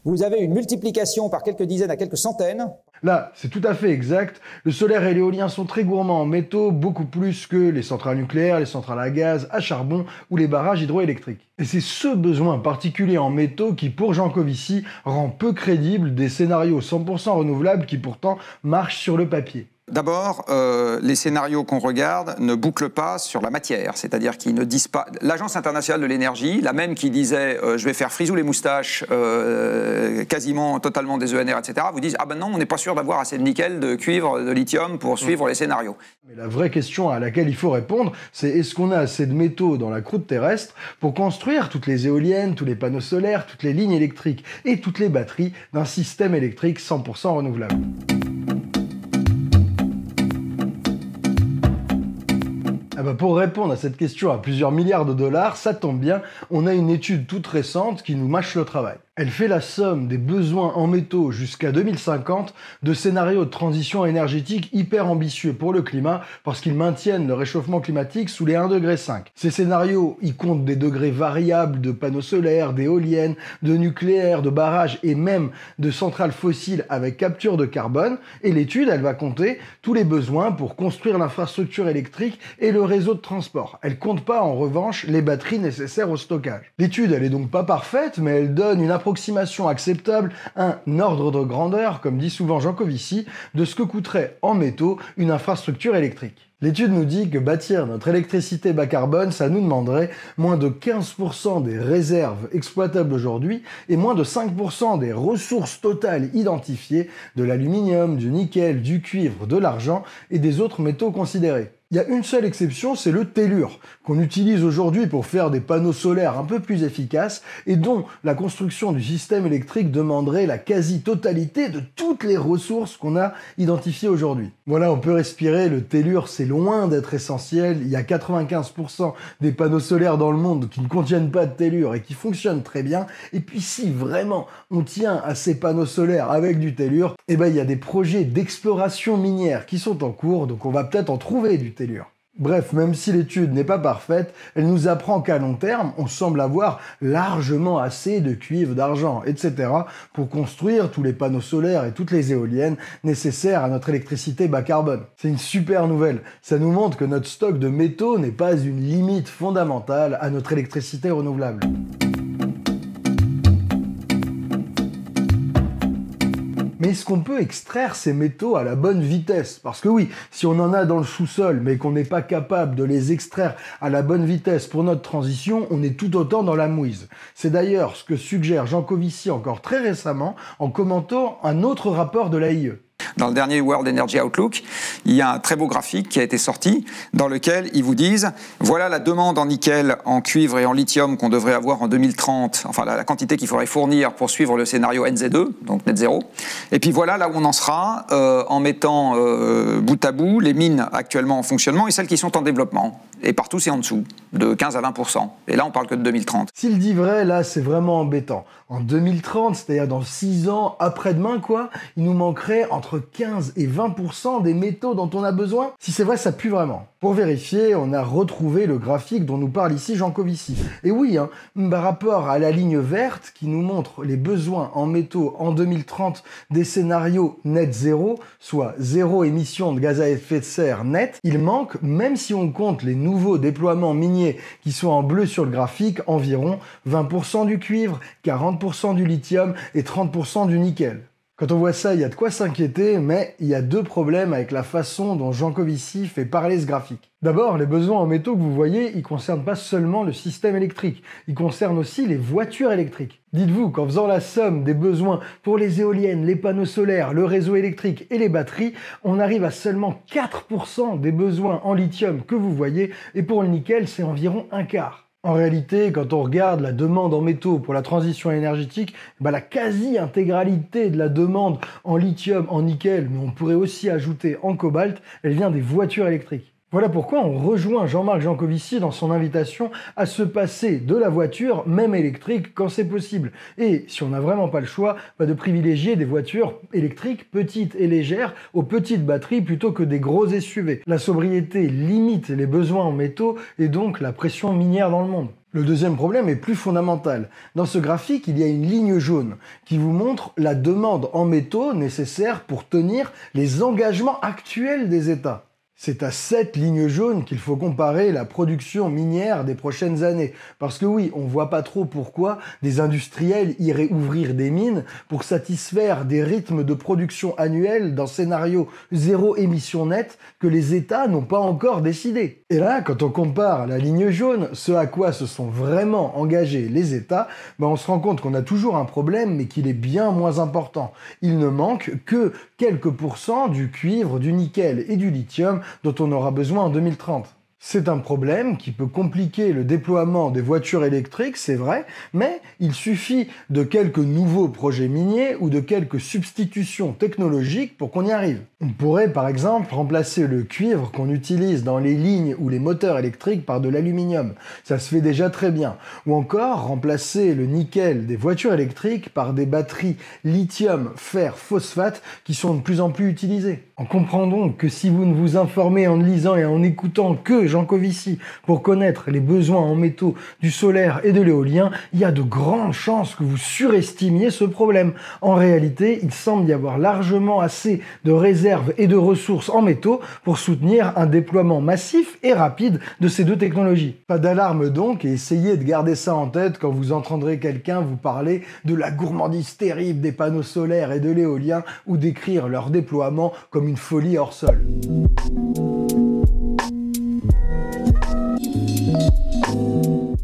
vous avez une multiplication par quelques dizaines à quelques centaines. Là, c'est tout à fait exact. Le solaire et l'éolien sont très gourmands en métaux, beaucoup plus que les centrales nucléaires, les centrales à gaz, à charbon ou les barrages hydroélectriques. Et c'est ce besoin particulier en métaux qui, pour Covici rend peu crédible des scénarios 100% renouvelables qui pourtant marchent sur le papier. D'abord, euh, les scénarios qu'on regarde ne bouclent pas sur la matière, c'est-à-dire qu'ils ne disent pas. L'Agence internationale de l'énergie, la même qui disait euh, je vais faire frisou les moustaches, euh, quasiment totalement des ENR, etc., vous disent ah ben non, on n'est pas sûr d'avoir assez de nickel, de cuivre, de lithium pour mm. suivre les scénarios. Mais la vraie question à laquelle il faut répondre, c'est est-ce qu'on a assez de métaux dans la croûte terrestre pour construire toutes les éoliennes, tous les panneaux solaires, toutes les lignes électriques et toutes les batteries d'un système électrique 100% renouvelable. Eh ben, pour répondre à cette question à plusieurs milliards de dollars, ça tombe bien, on a une étude toute récente qui nous mâche le travail. Elle fait la somme des besoins en métaux jusqu'à 2050 de scénarios de transition énergétique hyper ambitieux pour le climat parce qu'ils maintiennent le réchauffement climatique sous les 1,5 degré. Ces scénarios y comptent des degrés variables de panneaux solaires, d'éoliennes, de nucléaires, de barrages et même de centrales fossiles avec capture de carbone et l'étude elle va compter tous les besoins pour construire l'infrastructure électrique et le réseau de transport. Elle compte pas en revanche les batteries nécessaires au stockage. L'étude elle est donc pas parfaite mais elle donne une approximation acceptable, un ordre de grandeur, comme dit souvent Covici, de ce que coûterait en métaux une infrastructure électrique. L'étude nous dit que bâtir notre électricité bas carbone, ça nous demanderait moins de 15% des réserves exploitables aujourd'hui et moins de 5% des ressources totales identifiées de l'aluminium, du nickel, du cuivre, de l'argent et des autres métaux considérés. Il y a une seule exception, c'est le tellure, qu'on utilise aujourd'hui pour faire des panneaux solaires un peu plus efficaces et dont la construction du système électrique demanderait la quasi-totalité de toutes les ressources qu'on a identifiées aujourd'hui. Voilà, on peut respirer, le tellure c'est loin d'être essentiel, il y a 95% des panneaux solaires dans le monde qui ne contiennent pas de tellure et qui fonctionnent très bien, et puis si vraiment on tient à ces panneaux solaires avec du tellure, eh ben il y a des projets d'exploration minière qui sont en cours, donc on va peut-être en trouver du tellure Bref, même si l'étude n'est pas parfaite, elle nous apprend qu'à long terme, on semble avoir largement assez de cuivre, d'argent, etc. pour construire tous les panneaux solaires et toutes les éoliennes nécessaires à notre électricité bas carbone. C'est une super nouvelle. Ça nous montre que notre stock de métaux n'est pas une limite fondamentale à notre électricité renouvelable. mais est-ce qu'on peut extraire ces métaux à la bonne vitesse Parce que oui, si on en a dans le sous-sol, mais qu'on n'est pas capable de les extraire à la bonne vitesse pour notre transition, on est tout autant dans la mouise. C'est d'ailleurs ce que suggère Jean Covici encore très récemment en commentant un autre rapport de l'AIE. Dans le dernier World Energy Outlook, il y a un très beau graphique qui a été sorti dans lequel ils vous disent voilà la demande en nickel, en cuivre et en lithium qu'on devrait avoir en 2030, enfin la, quantité qu'il faudrait fournir pour suivre le scénario NZ2, donc net zéro. Et puis voilà là où on en sera euh, en mettant euh, bout à bout les mines actuellement en fonctionnement et celles qui sont en développement. Et partout c'est en dessous, de 15 à 20 Et là on parle que de 2030. S'il dit vrai, là c'est vraiment embêtant en 2030, c'est-à-dire dans 6 ans, après-demain, quoi, il nous manquerait entre 15 et 20% des métaux dont on a besoin. Si c'est vrai, ça pue vraiment. Pour vérifier, on a retrouvé le graphique dont nous parle ici Jean Covici. Et oui, hein, par rapport à la ligne verte qui nous montre les besoins en métaux en 2030 des scénarios net zéro, soit zéro émission de gaz à effet de serre net, il manque, même si on compte les nouveaux déploiements miniers qui sont en bleu sur le graphique, environ 20% du cuivre, 40% du lithium et 30% du nickel. Quand on voit ça, il y a de quoi s'inquiéter, mais il y a deux problèmes avec la façon dont Jean Covici fait parler ce graphique. D'abord, les besoins en métaux que vous voyez, ils concernent pas seulement le système électrique, ils concernent aussi les voitures électriques. Dites-vous qu'en faisant la somme des besoins pour les éoliennes, les panneaux solaires, le réseau électrique et les batteries, on arrive à seulement 4% des besoins en lithium que vous voyez, et pour le nickel, c'est environ un quart. En réalité, quand on regarde la demande en métaux pour la transition énergétique, bah la quasi-intégralité de la demande en lithium, en nickel, mais on pourrait aussi ajouter en cobalt, elle vient des voitures électriques. Voilà pourquoi on rejoint Jean-Marc Jancovici dans son invitation à se passer de la voiture, même électrique, quand c'est possible. Et si on n'a vraiment pas le choix, bah, de privilégier des voitures électriques petites et légères aux petites batteries plutôt que des gros SUV. La sobriété limite les besoins en métaux et donc la pression minière dans le monde. Le deuxième problème est plus fondamental. Dans ce graphique, il y a une ligne jaune qui vous montre la demande en métaux nécessaire pour tenir les engagements actuels des États. C'est à cette ligne jaune qu'il faut comparer la production minière des prochaines années. Parce que oui, on voit pas trop pourquoi des industriels iraient ouvrir des mines pour satisfaire des rythmes de production annuels dans scénario zéro émission nette que les États n'ont pas encore décidé. Et là, quand on compare la ligne jaune, ce à quoi se sont vraiment engagés les États, ben, on se rend compte qu'on a toujours un problème mais qu'il est bien moins important. Il ne manque que quelques pourcents du cuivre, du nickel et du lithium dont on aura besoin en 2030. C'est un problème qui peut compliquer le déploiement des voitures électriques, c'est vrai, mais il suffit de quelques nouveaux projets miniers ou de quelques substitutions technologiques pour qu'on y arrive. On pourrait par exemple remplacer le cuivre qu'on utilise dans les lignes ou les moteurs électriques par de l'aluminium, ça se fait déjà très bien, ou encore remplacer le nickel des voitures électriques par des batteries lithium, fer, phosphate qui sont de plus en plus utilisées. On comprend donc que si vous ne vous informez en lisant et en écoutant que pour connaître les besoins en métaux du solaire et de l'éolien, il y a de grandes chances que vous surestimiez ce problème. En réalité, il semble y avoir largement assez de réserves et de ressources en métaux pour soutenir un déploiement massif et rapide de ces deux technologies. Pas d'alarme donc et essayez de garder ça en tête quand vous entendrez quelqu'un vous parler de la gourmandise terrible des panneaux solaires et de l'éolien ou décrire leur déploiement comme une folie hors sol.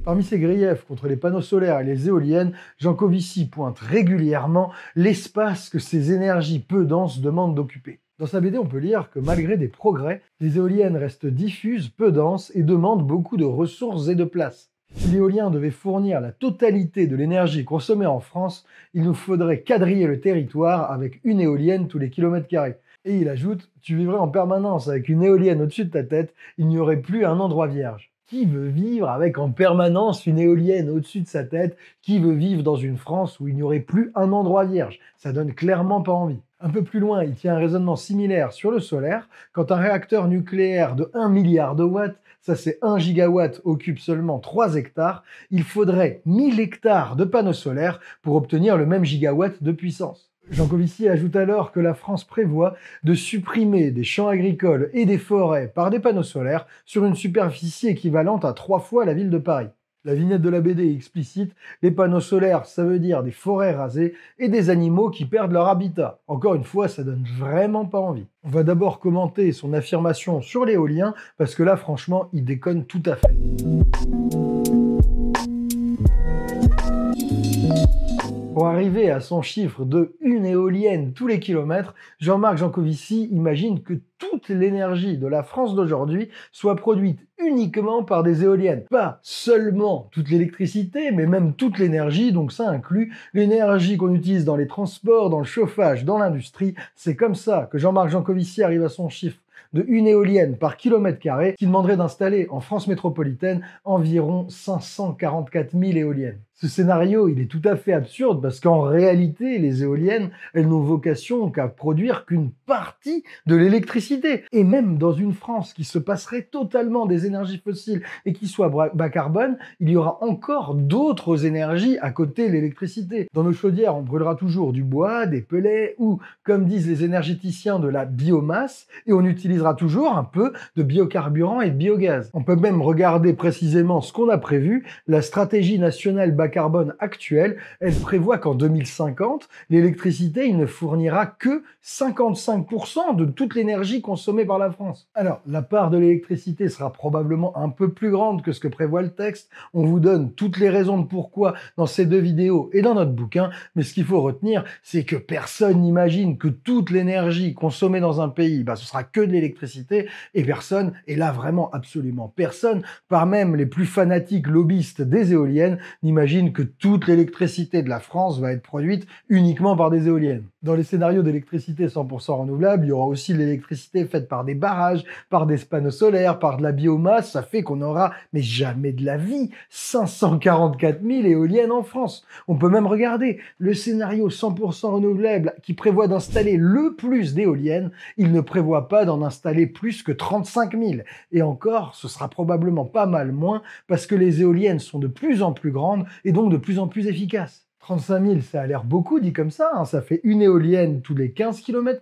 Parmi ses griefs contre les panneaux solaires et les éoliennes, Jancovici pointe régulièrement l'espace que ces énergies peu denses demandent d'occuper. Dans sa BD, on peut lire que malgré des progrès, les éoliennes restent diffuses, peu denses et demandent beaucoup de ressources et de place. Si l'éolien devait fournir la totalité de l'énergie consommée en France, il nous faudrait quadriller le territoire avec une éolienne tous les kilomètres carrés. Et il ajoute, tu vivrais en permanence avec une éolienne au-dessus de ta tête, il n'y aurait plus un endroit vierge. Qui veut vivre avec en permanence une éolienne au-dessus de sa tête Qui veut vivre dans une France où il n'y aurait plus un endroit vierge Ça donne clairement pas envie. Un peu plus loin, il tient un raisonnement similaire sur le solaire. Quand un réacteur nucléaire de 1 milliard de watts, ça c'est 1 gigawatt, occupe seulement 3 hectares, il faudrait 1000 hectares de panneaux solaires pour obtenir le même gigawatt de puissance. Jean Covici ajoute alors que la France prévoit de supprimer des champs agricoles et des forêts par des panneaux solaires sur une superficie équivalente à trois fois la ville de Paris. La vignette de la BD est explicite, les panneaux solaires, ça veut dire des forêts rasées et des animaux qui perdent leur habitat. Encore une fois, ça donne vraiment pas envie. On va d'abord commenter son affirmation sur l'éolien, parce que là, franchement, il déconne tout à fait. Pour arriver à son chiffre de une éolienne tous les kilomètres, Jean-Marc Jancovici imagine que toute l'énergie de la France d'aujourd'hui soit produite uniquement par des éoliennes. Pas seulement toute l'électricité, mais même toute l'énergie, donc ça inclut l'énergie qu'on utilise dans les transports, dans le chauffage, dans l'industrie. C'est comme ça que Jean-Marc Jancovici arrive à son chiffre de une éolienne par kilomètre carré qui demanderait d'installer en France métropolitaine environ 544 000 éoliennes ce scénario, il est tout à fait absurde parce qu'en réalité, les éoliennes, elles n'ont vocation qu'à produire qu'une partie de l'électricité. Et même dans une France qui se passerait totalement des énergies fossiles et qui soit bas carbone, il y aura encore d'autres énergies à côté de l'électricité. Dans nos chaudières, on brûlera toujours du bois, des pellets ou, comme disent les énergéticiens, de la biomasse et on utilisera toujours un peu de biocarburant et de biogaz. On peut même regarder précisément ce qu'on a prévu, la stratégie nationale bas carbone actuelle, elle prévoit qu'en 2050, l'électricité ne fournira que 55% de toute l'énergie consommée par la France. Alors, la part de l'électricité sera probablement un peu plus grande que ce que prévoit le texte. On vous donne toutes les raisons de pourquoi dans ces deux vidéos et dans notre bouquin, mais ce qu'il faut retenir, c'est que personne n'imagine que toute l'énergie consommée dans un pays, bah, ce sera que de l'électricité, et personne, et là vraiment absolument personne, par même les plus fanatiques lobbyistes des éoliennes, n'imagine que toute l'électricité de la France va être produite uniquement par des éoliennes dans les scénarios d'électricité 100% renouvelable, il y aura aussi l'électricité faite par des barrages, par des panneaux solaires, par de la biomasse. Ça fait qu'on aura, mais jamais de la vie, 544 000 éoliennes en France. On peut même regarder le scénario 100% renouvelable qui prévoit d'installer le plus d'éoliennes. Il ne prévoit pas d'en installer plus que 35 000. Et encore, ce sera probablement pas mal moins parce que les éoliennes sont de plus en plus grandes et donc de plus en plus efficaces. 35 000, ça a l'air beaucoup dit comme ça. Hein. Ça fait une éolienne tous les 15 km.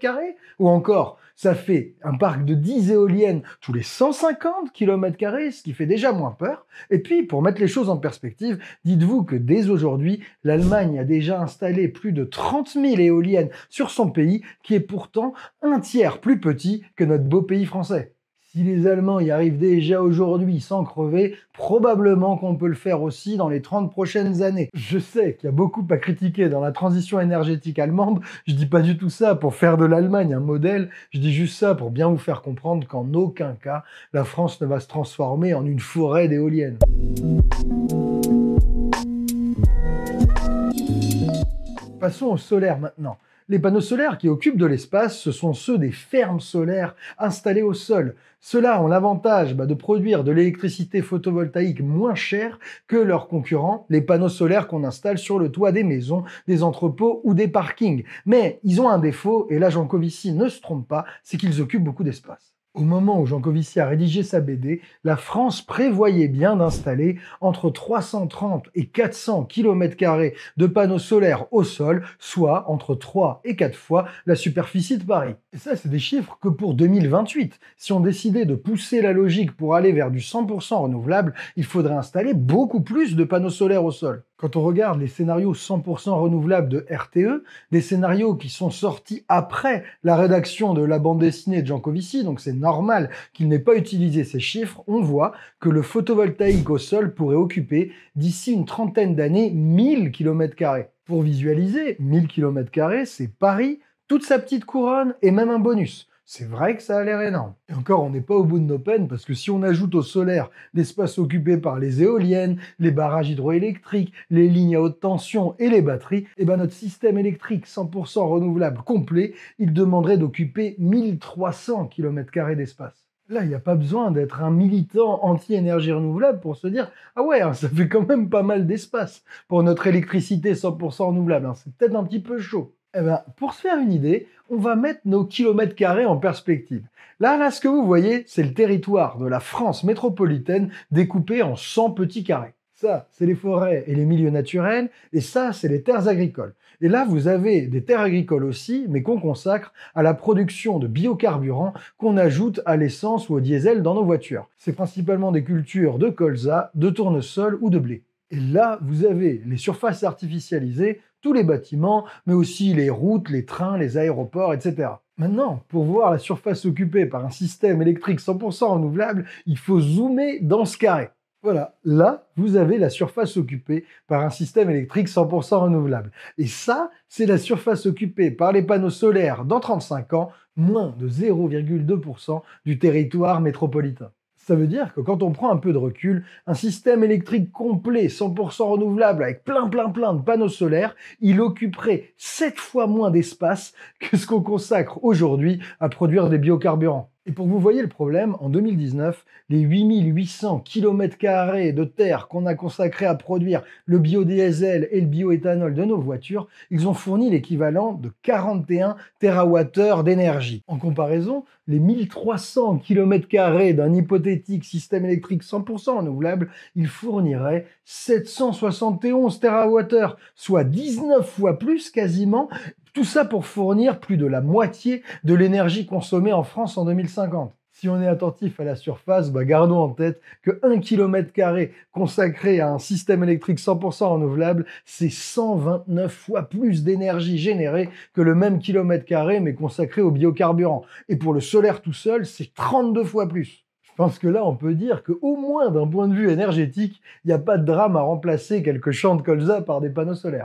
Ou encore, ça fait un parc de 10 éoliennes tous les 150 km, ce qui fait déjà moins peur. Et puis, pour mettre les choses en perspective, dites-vous que dès aujourd'hui, l'Allemagne a déjà installé plus de 30 000 éoliennes sur son pays, qui est pourtant un tiers plus petit que notre beau pays français si les Allemands y arrivent déjà aujourd'hui sans crever, probablement qu'on peut le faire aussi dans les 30 prochaines années. Je sais qu'il y a beaucoup à critiquer dans la transition énergétique allemande, je dis pas du tout ça pour faire de l'Allemagne un modèle, je dis juste ça pour bien vous faire comprendre qu'en aucun cas la France ne va se transformer en une forêt d'éoliennes. Passons au solaire maintenant. Les panneaux solaires qui occupent de l'espace, ce sont ceux des fermes solaires installées au sol. Ceux-là ont l'avantage bah, de produire de l'électricité photovoltaïque moins chère que leurs concurrents, les panneaux solaires qu'on installe sur le toit des maisons, des entrepôts ou des parkings. Mais ils ont un défaut, et là Covici ne se trompe pas, c'est qu'ils occupent beaucoup d'espace. Au moment où Jean Covici a rédigé sa BD, la France prévoyait bien d'installer entre 330 et 400 km de panneaux solaires au sol, soit entre 3 et 4 fois la superficie de Paris. Et ça, c'est des chiffres que pour 2028. Si on décidait de pousser la logique pour aller vers du 100% renouvelable, il faudrait installer beaucoup plus de panneaux solaires au sol quand on regarde les scénarios 100% renouvelables de RTE, des scénarios qui sont sortis après la rédaction de la bande dessinée de Jean donc c'est normal qu'il n'ait pas utilisé ces chiffres, on voit que le photovoltaïque au sol pourrait occuper d'ici une trentaine d'années 1000 km2. Pour visualiser, 1000 km2, c'est Paris, toute sa petite couronne et même un bonus. C'est vrai que ça a l'air énorme. Et encore, on n'est pas au bout de nos peines parce que si on ajoute au solaire l'espace occupé par les éoliennes, les barrages hydroélectriques, les lignes à haute tension et les batteries, et eh ben notre système électrique 100% renouvelable complet, il demanderait d'occuper 1300 km d'espace. Là, il n'y a pas besoin d'être un militant anti-énergie renouvelable pour se dire Ah ouais, hein, ça fait quand même pas mal d'espace pour notre électricité 100% renouvelable. Hein, c'est peut-être un petit peu chaud. Eh ben, pour se faire une idée, on va mettre nos kilomètres carrés en perspective. Là, là, ce que vous voyez, c'est le territoire de la France métropolitaine découpé en 100 petits carrés. Ça, c'est les forêts et les milieux naturels, et ça, c'est les terres agricoles. Et là, vous avez des terres agricoles aussi, mais qu'on consacre à la production de biocarburants qu'on ajoute à l'essence ou au diesel dans nos voitures. C'est principalement des cultures de colza, de tournesol ou de blé. Et là, vous avez les surfaces artificialisées tous les bâtiments, mais aussi les routes, les trains, les aéroports, etc. Maintenant, pour voir la surface occupée par un système électrique 100% renouvelable, il faut zoomer dans ce carré. Voilà, là, vous avez la surface occupée par un système électrique 100% renouvelable. Et ça, c'est la surface occupée par les panneaux solaires dans 35 ans, moins de 0,2% du territoire métropolitain. Ça veut dire que quand on prend un peu de recul, un système électrique complet, 100% renouvelable, avec plein plein plein de panneaux solaires, il occuperait 7 fois moins d'espace que ce qu'on consacre aujourd'hui à produire des biocarburants. Et pour que vous voyez le problème, en 2019, les 8800 km de terre qu'on a consacré à produire le biodiesel et le bioéthanol de nos voitures, ils ont fourni l'équivalent de 41 TWh d'énergie. En comparaison, les 1300 km d'un hypothétique système électrique 100% renouvelable, ils fourniraient 771 TWh, soit 19 fois plus quasiment tout ça pour fournir plus de la moitié de l'énergie consommée en France en 2050. Si on est attentif à la surface, bah gardons en tête que 1 carré consacré à un système électrique 100% renouvelable, c'est 129 fois plus d'énergie générée que le même kilomètre carré mais consacré au biocarburant. Et pour le solaire tout seul, c'est 32 fois plus. Je pense que là, on peut dire qu'au moins d'un point de vue énergétique, il n'y a pas de drame à remplacer quelques champs de colza par des panneaux solaires.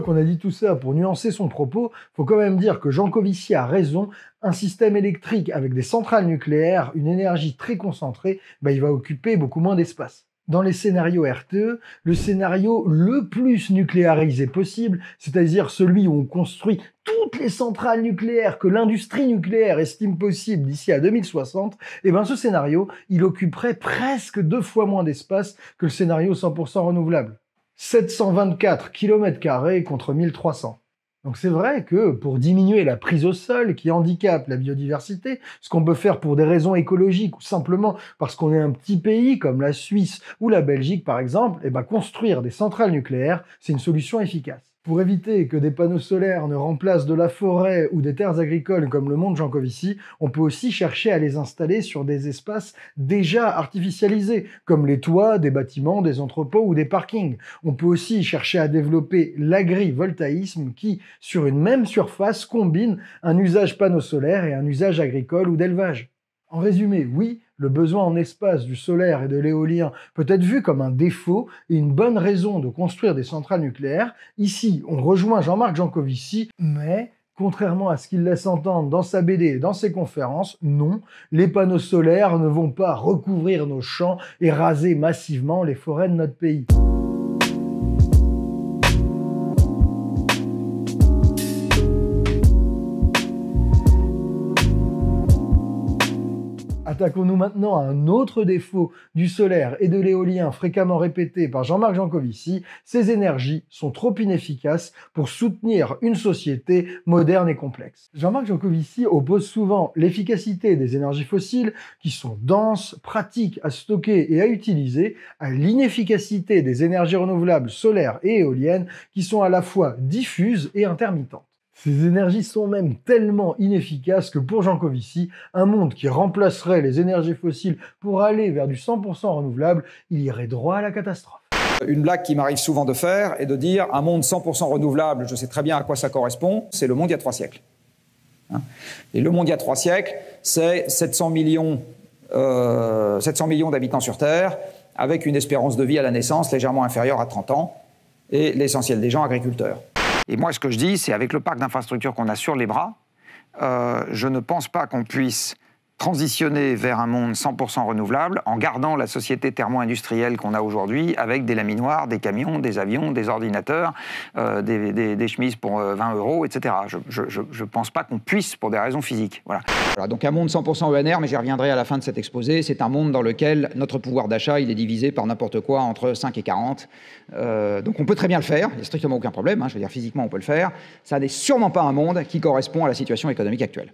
qu'on a dit tout ça, pour nuancer son propos, faut quand même dire que covici a raison. Un système électrique avec des centrales nucléaires, une énergie très concentrée, bah, il va occuper beaucoup moins d'espace dans les scénarios RTE, le scénario le plus nucléarisé possible, c'est-à-dire celui où on construit toutes les centrales nucléaires que l'industrie nucléaire estime possible d'ici à 2060, et eh ben, ce scénario, il occuperait presque deux fois moins d'espace que le scénario 100% renouvelable. 724 km contre 1300. Donc c'est vrai que pour diminuer la prise au sol qui handicape la biodiversité, ce qu'on peut faire pour des raisons écologiques ou simplement parce qu'on est un petit pays comme la Suisse ou la Belgique par exemple, et eh ben construire des centrales nucléaires, c'est une solution efficace. Pour éviter que des panneaux solaires ne remplacent de la forêt ou des terres agricoles comme le montre Jancovici, on peut aussi chercher à les installer sur des espaces déjà artificialisés, comme les toits des bâtiments, des entrepôts ou des parkings. On peut aussi chercher à développer l'agrivoltaïsme qui, sur une même surface, combine un usage panneau solaire et un usage agricole ou d'élevage. En résumé, oui, le besoin en espace du solaire et de l'éolien peut être vu comme un défaut et une bonne raison de construire des centrales nucléaires. Ici, on rejoint Jean-Marc Jancovici, mais Contrairement à ce qu'il laisse entendre dans sa BD et dans ses conférences, non, les panneaux solaires ne vont pas recouvrir nos champs et raser massivement les forêts de notre pays. Attaquons-nous maintenant à un autre défaut du solaire et de l'éolien fréquemment répété par Jean-Marc Jancovici, ces énergies sont trop inefficaces pour soutenir une société moderne et complexe. Jean-Marc Jancovici oppose souvent l'efficacité des énergies fossiles, qui sont denses, pratiques à stocker et à utiliser, à l'inefficacité des énergies renouvelables solaires et éoliennes, qui sont à la fois diffuses et intermittentes. Ces énergies sont même tellement inefficaces que pour covici un monde qui remplacerait les énergies fossiles pour aller vers du 100% renouvelable, il irait droit à la catastrophe. Une blague qui m'arrive souvent de faire est de dire un monde 100% renouvelable, je sais très bien à quoi ça correspond, c'est le monde il y a trois siècles. Hein. Et le monde il y a trois siècles, c'est 700 millions, 700 euh, millions d'habitants sur Terre, avec une espérance de vie à la naissance légèrement inférieure à 30 ans, et l'essentiel des gens agriculteurs. Et moi, ce que je dis, c'est avec le parc d'infrastructures qu'on a sur les bras, euh, je ne pense pas qu'on puisse transitionner vers un monde 100% renouvelable en gardant la société thermo-industrielle qu'on a aujourd'hui avec des laminoirs, des camions, des avions, des ordinateurs, euh, des, chemises pour 20 euh, euros, etc. Je ne pense pas qu'on puisse pour des raisons physiques. Voilà. donc un monde 100% ENR, mais j'y reviendrai à la fin de cet exposé, c'est un monde dans lequel notre pouvoir d'achat il est divisé par n'importe quoi entre 5 et 40. Euh, donc on peut très bien le faire, il n'y a strictement aucun problème, hein, je veux dire physiquement on peut le faire. Ça n'est sûrement pas un monde qui correspond à la situation économique actuelle.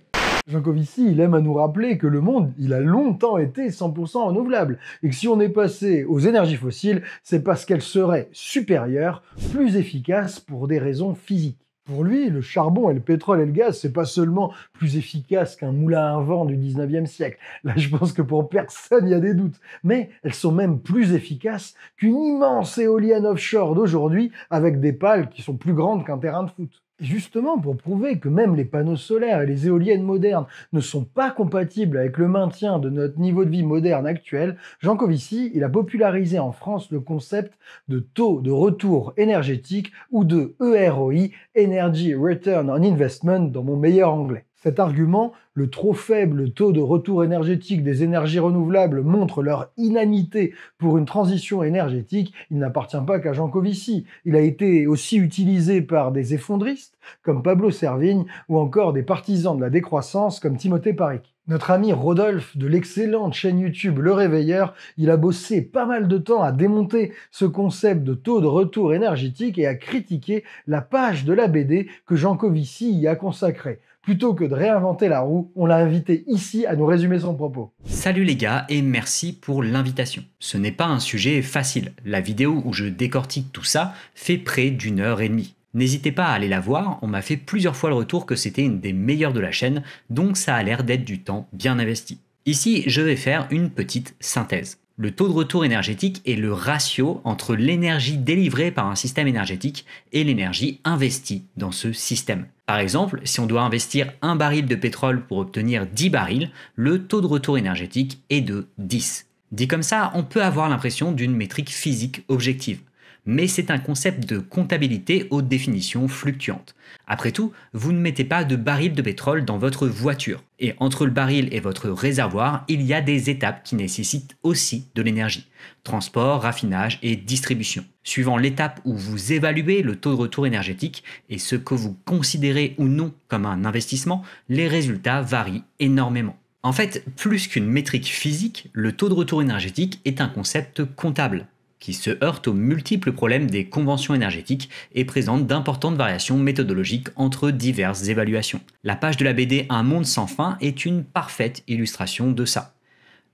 Covici, il aime à nous rappeler que le monde, il a longtemps été 100% renouvelable, et que si on est passé aux énergies fossiles, c'est parce qu'elles seraient supérieures, plus efficaces pour des raisons physiques. Pour lui, le charbon et le pétrole et le gaz, c'est pas seulement plus efficace qu'un moulin à vent du 19e siècle. Là, je pense que pour personne, il y a des doutes. Mais elles sont même plus efficaces qu'une immense éolienne offshore d'aujourd'hui avec des pales qui sont plus grandes qu'un terrain de foot justement pour prouver que même les panneaux solaires et les éoliennes modernes ne sont pas compatibles avec le maintien de notre niveau de vie moderne actuel, Jean il a popularisé en France le concept de taux de retour énergétique ou de EROI, Energy Return on Investment dans mon meilleur anglais. Cet argument, le trop faible taux de retour énergétique des énergies renouvelables montre leur inanité pour une transition énergétique, il n'appartient pas qu'à Jean Covici. Il a été aussi utilisé par des effondristes comme Pablo Servigne ou encore des partisans de la décroissance comme Timothée Paric. Notre ami Rodolphe de l'excellente chaîne YouTube Le Réveilleur, il a bossé pas mal de temps à démonter ce concept de taux de retour énergétique et à critiquer la page de la BD que Covici y a consacrée. Plutôt que de réinventer la roue, on l'a invité ici à nous résumer son propos. Salut les gars et merci pour l'invitation. Ce n'est pas un sujet facile. La vidéo où je décortique tout ça fait près d'une heure et demie. N'hésitez pas à aller la voir, on m'a fait plusieurs fois le retour que c'était une des meilleures de la chaîne, donc ça a l'air d'être du temps bien investi. Ici, je vais faire une petite synthèse. Le taux de retour énergétique est le ratio entre l'énergie délivrée par un système énergétique et l'énergie investie dans ce système. Par exemple, si on doit investir un baril de pétrole pour obtenir 10 barils, le taux de retour énergétique est de 10. Dit comme ça, on peut avoir l'impression d'une métrique physique objective mais c'est un concept de comptabilité aux définitions fluctuantes. Après tout, vous ne mettez pas de baril de pétrole dans votre voiture, et entre le baril et votre réservoir, il y a des étapes qui nécessitent aussi de l'énergie. Transport, raffinage et distribution. Suivant l'étape où vous évaluez le taux de retour énergétique et ce que vous considérez ou non comme un investissement, les résultats varient énormément. En fait, plus qu'une métrique physique, le taux de retour énergétique est un concept comptable qui se heurte aux multiples problèmes des conventions énergétiques et présente d'importantes variations méthodologiques entre diverses évaluations. La page de la BD Un monde sans fin est une parfaite illustration de ça.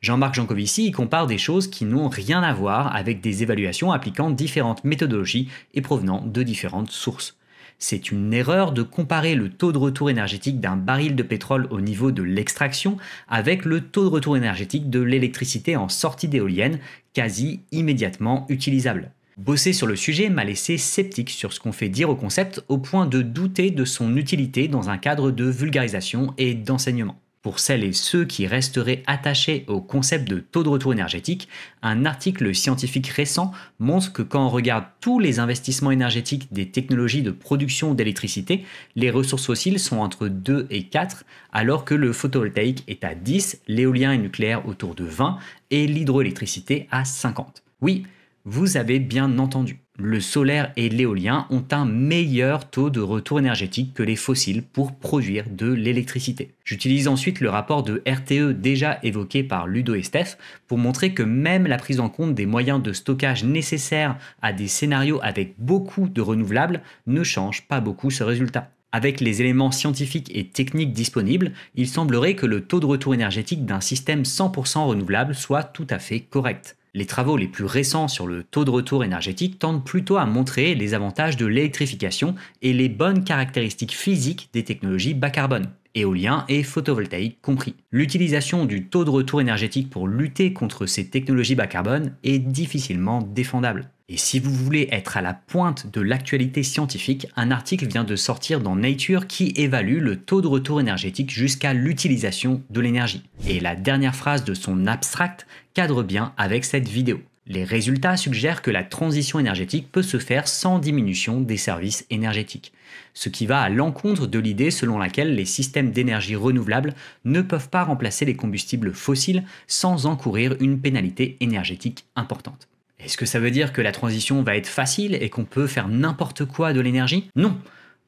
Jean-Marc Jancovici y compare des choses qui n'ont rien à voir avec des évaluations appliquant différentes méthodologies et provenant de différentes sources. C'est une erreur de comparer le taux de retour énergétique d'un baril de pétrole au niveau de l'extraction avec le taux de retour énergétique de l'électricité en sortie d'éolienne quasi immédiatement utilisable. Bosser sur le sujet m'a laissé sceptique sur ce qu'on fait dire au concept au point de douter de son utilité dans un cadre de vulgarisation et d'enseignement. Pour celles et ceux qui resteraient attachés au concept de taux de retour énergétique, un article scientifique récent montre que quand on regarde tous les investissements énergétiques des technologies de production d'électricité, les ressources fossiles sont entre 2 et 4, alors que le photovoltaïque est à 10, l'éolien et nucléaire autour de 20 et l'hydroélectricité à 50. Oui, vous avez bien entendu le solaire et l'éolien ont un meilleur taux de retour énergétique que les fossiles pour produire de l'électricité. J'utilise ensuite le rapport de RTE déjà évoqué par Ludo et Steph pour montrer que même la prise en compte des moyens de stockage nécessaires à des scénarios avec beaucoup de renouvelables ne change pas beaucoup ce résultat. Avec les éléments scientifiques et techniques disponibles, il semblerait que le taux de retour énergétique d'un système 100% renouvelable soit tout à fait correct. Les travaux les plus récents sur le taux de retour énergétique tendent plutôt à montrer les avantages de l'électrification et les bonnes caractéristiques physiques des technologies bas carbone éolien et photovoltaïque compris. L'utilisation du taux de retour énergétique pour lutter contre ces technologies bas carbone est difficilement défendable. Et si vous voulez être à la pointe de l'actualité scientifique, un article vient de sortir dans Nature qui évalue le taux de retour énergétique jusqu'à l'utilisation de l'énergie. Et la dernière phrase de son abstract cadre bien avec cette vidéo. Les résultats suggèrent que la transition énergétique peut se faire sans diminution des services énergétiques ce qui va à l'encontre de l'idée selon laquelle les systèmes d'énergie renouvelable ne peuvent pas remplacer les combustibles fossiles sans encourir une pénalité énergétique importante. Est-ce que ça veut dire que la transition va être facile et qu'on peut faire n'importe quoi de l'énergie Non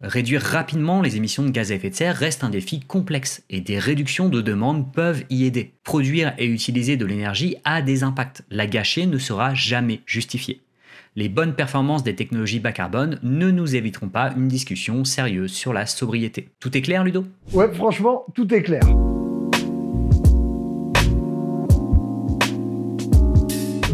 Réduire rapidement les émissions de gaz à effet de serre reste un défi complexe et des réductions de demande peuvent y aider. Produire et utiliser de l'énergie a des impacts, la gâcher ne sera jamais justifiée les bonnes performances des technologies bas carbone ne nous éviteront pas une discussion sérieuse sur la sobriété. Tout est clair, Ludo Ouais, franchement, tout est clair.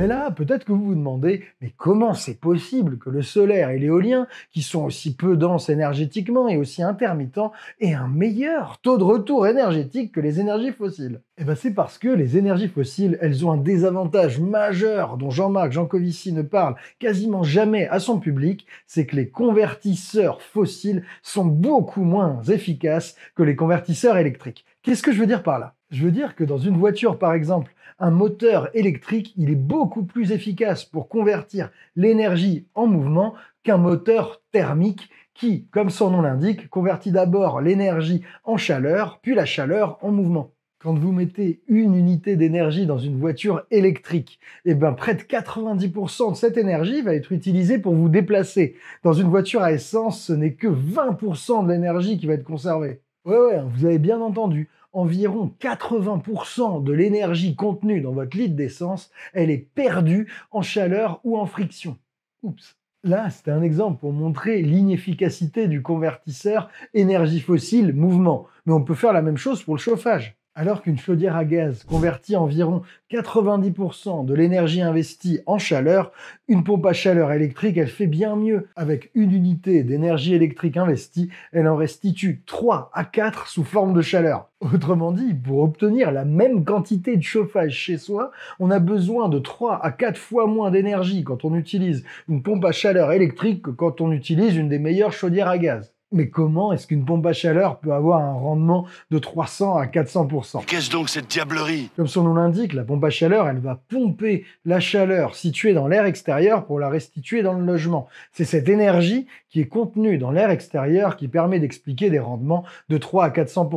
Mais là, peut-être que vous vous demandez, mais comment c'est possible que le solaire et l'éolien, qui sont aussi peu denses énergétiquement et aussi intermittents, aient un meilleur taux de retour énergétique que les énergies fossiles Eh bien c'est parce que les énergies fossiles, elles ont un désavantage majeur dont Jean-Marc Jancovici ne parle quasiment jamais à son public, c'est que les convertisseurs fossiles sont beaucoup moins efficaces que les convertisseurs électriques. Qu'est-ce que je veux dire par là Je veux dire que dans une voiture, par exemple, un moteur électrique, il est beaucoup plus efficace pour convertir l'énergie en mouvement qu'un moteur thermique qui, comme son nom l'indique, convertit d'abord l'énergie en chaleur, puis la chaleur en mouvement. Quand vous mettez une unité d'énergie dans une voiture électrique, eh bien près de 90% de cette énergie va être utilisée pour vous déplacer. Dans une voiture à essence, ce n'est que 20% de l'énergie qui va être conservée. Ouais, ouais, vous avez bien entendu environ 80% de l'énergie contenue dans votre litre d'essence, elle est perdue en chaleur ou en friction. Oups. Là, c'était un exemple pour montrer l'inefficacité du convertisseur énergie fossile-mouvement. Mais on peut faire la même chose pour le chauffage. Alors qu'une chaudière à gaz convertit environ 90% de l'énergie investie en chaleur, une pompe à chaleur électrique, elle fait bien mieux. Avec une unité d'énergie électrique investie, elle en restitue 3 à 4 sous forme de chaleur. Autrement dit, pour obtenir la même quantité de chauffage chez soi, on a besoin de 3 à 4 fois moins d'énergie quand on utilise une pompe à chaleur électrique que quand on utilise une des meilleures chaudières à gaz. Mais comment est-ce qu'une pompe à chaleur peut avoir un rendement de 300 à 400 Qu'est-ce donc cette diablerie Comme son nom l'indique, la pompe à chaleur, elle va pomper la chaleur située dans l'air extérieur pour la restituer dans le logement. C'est cette énergie qui est contenue dans l'air extérieur qui permet d'expliquer des rendements de 3 à 400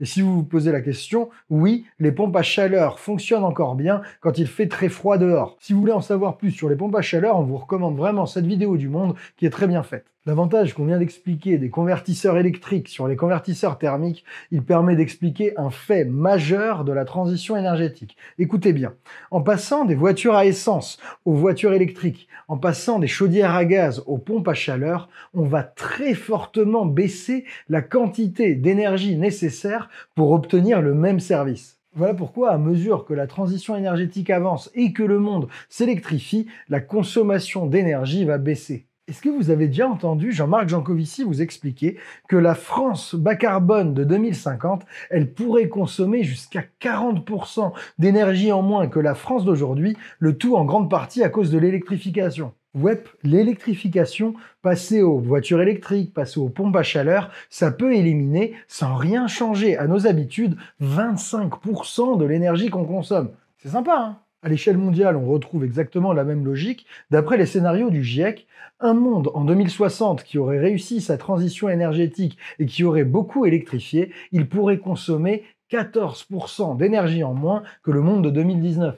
Et si vous vous posez la question, oui, les pompes à chaleur fonctionnent encore bien quand il fait très froid dehors. Si vous voulez en savoir plus sur les pompes à chaleur, on vous recommande vraiment cette vidéo du monde qui est très bien faite. L'avantage qu'on vient d'expliquer des convertisseurs électriques sur les convertisseurs thermiques, il permet d'expliquer un fait majeur de la transition énergétique. Écoutez bien, en passant des voitures à essence aux voitures électriques, en passant des chaudières à gaz aux pompes à chaleur, on va très fortement baisser la quantité d'énergie nécessaire pour obtenir le même service. Voilà pourquoi, à mesure que la transition énergétique avance et que le monde s'électrifie, la consommation d'énergie va baisser. Est-ce que vous avez déjà entendu Jean-Marc Jancovici vous expliquer que la France bas carbone de 2050, elle pourrait consommer jusqu'à 40% d'énergie en moins que la France d'aujourd'hui, le tout en grande partie à cause de l'électrification Web, l'électrification, passer aux voitures électriques, passer aux pompes à chaleur, ça peut éliminer, sans rien changer à nos habitudes, 25% de l'énergie qu'on consomme. C'est sympa, hein à l'échelle mondiale, on retrouve exactement la même logique. D'après les scénarios du GIEC, un monde en 2060 qui aurait réussi sa transition énergétique et qui aurait beaucoup électrifié, il pourrait consommer 14% d'énergie en moins que le monde de 2019.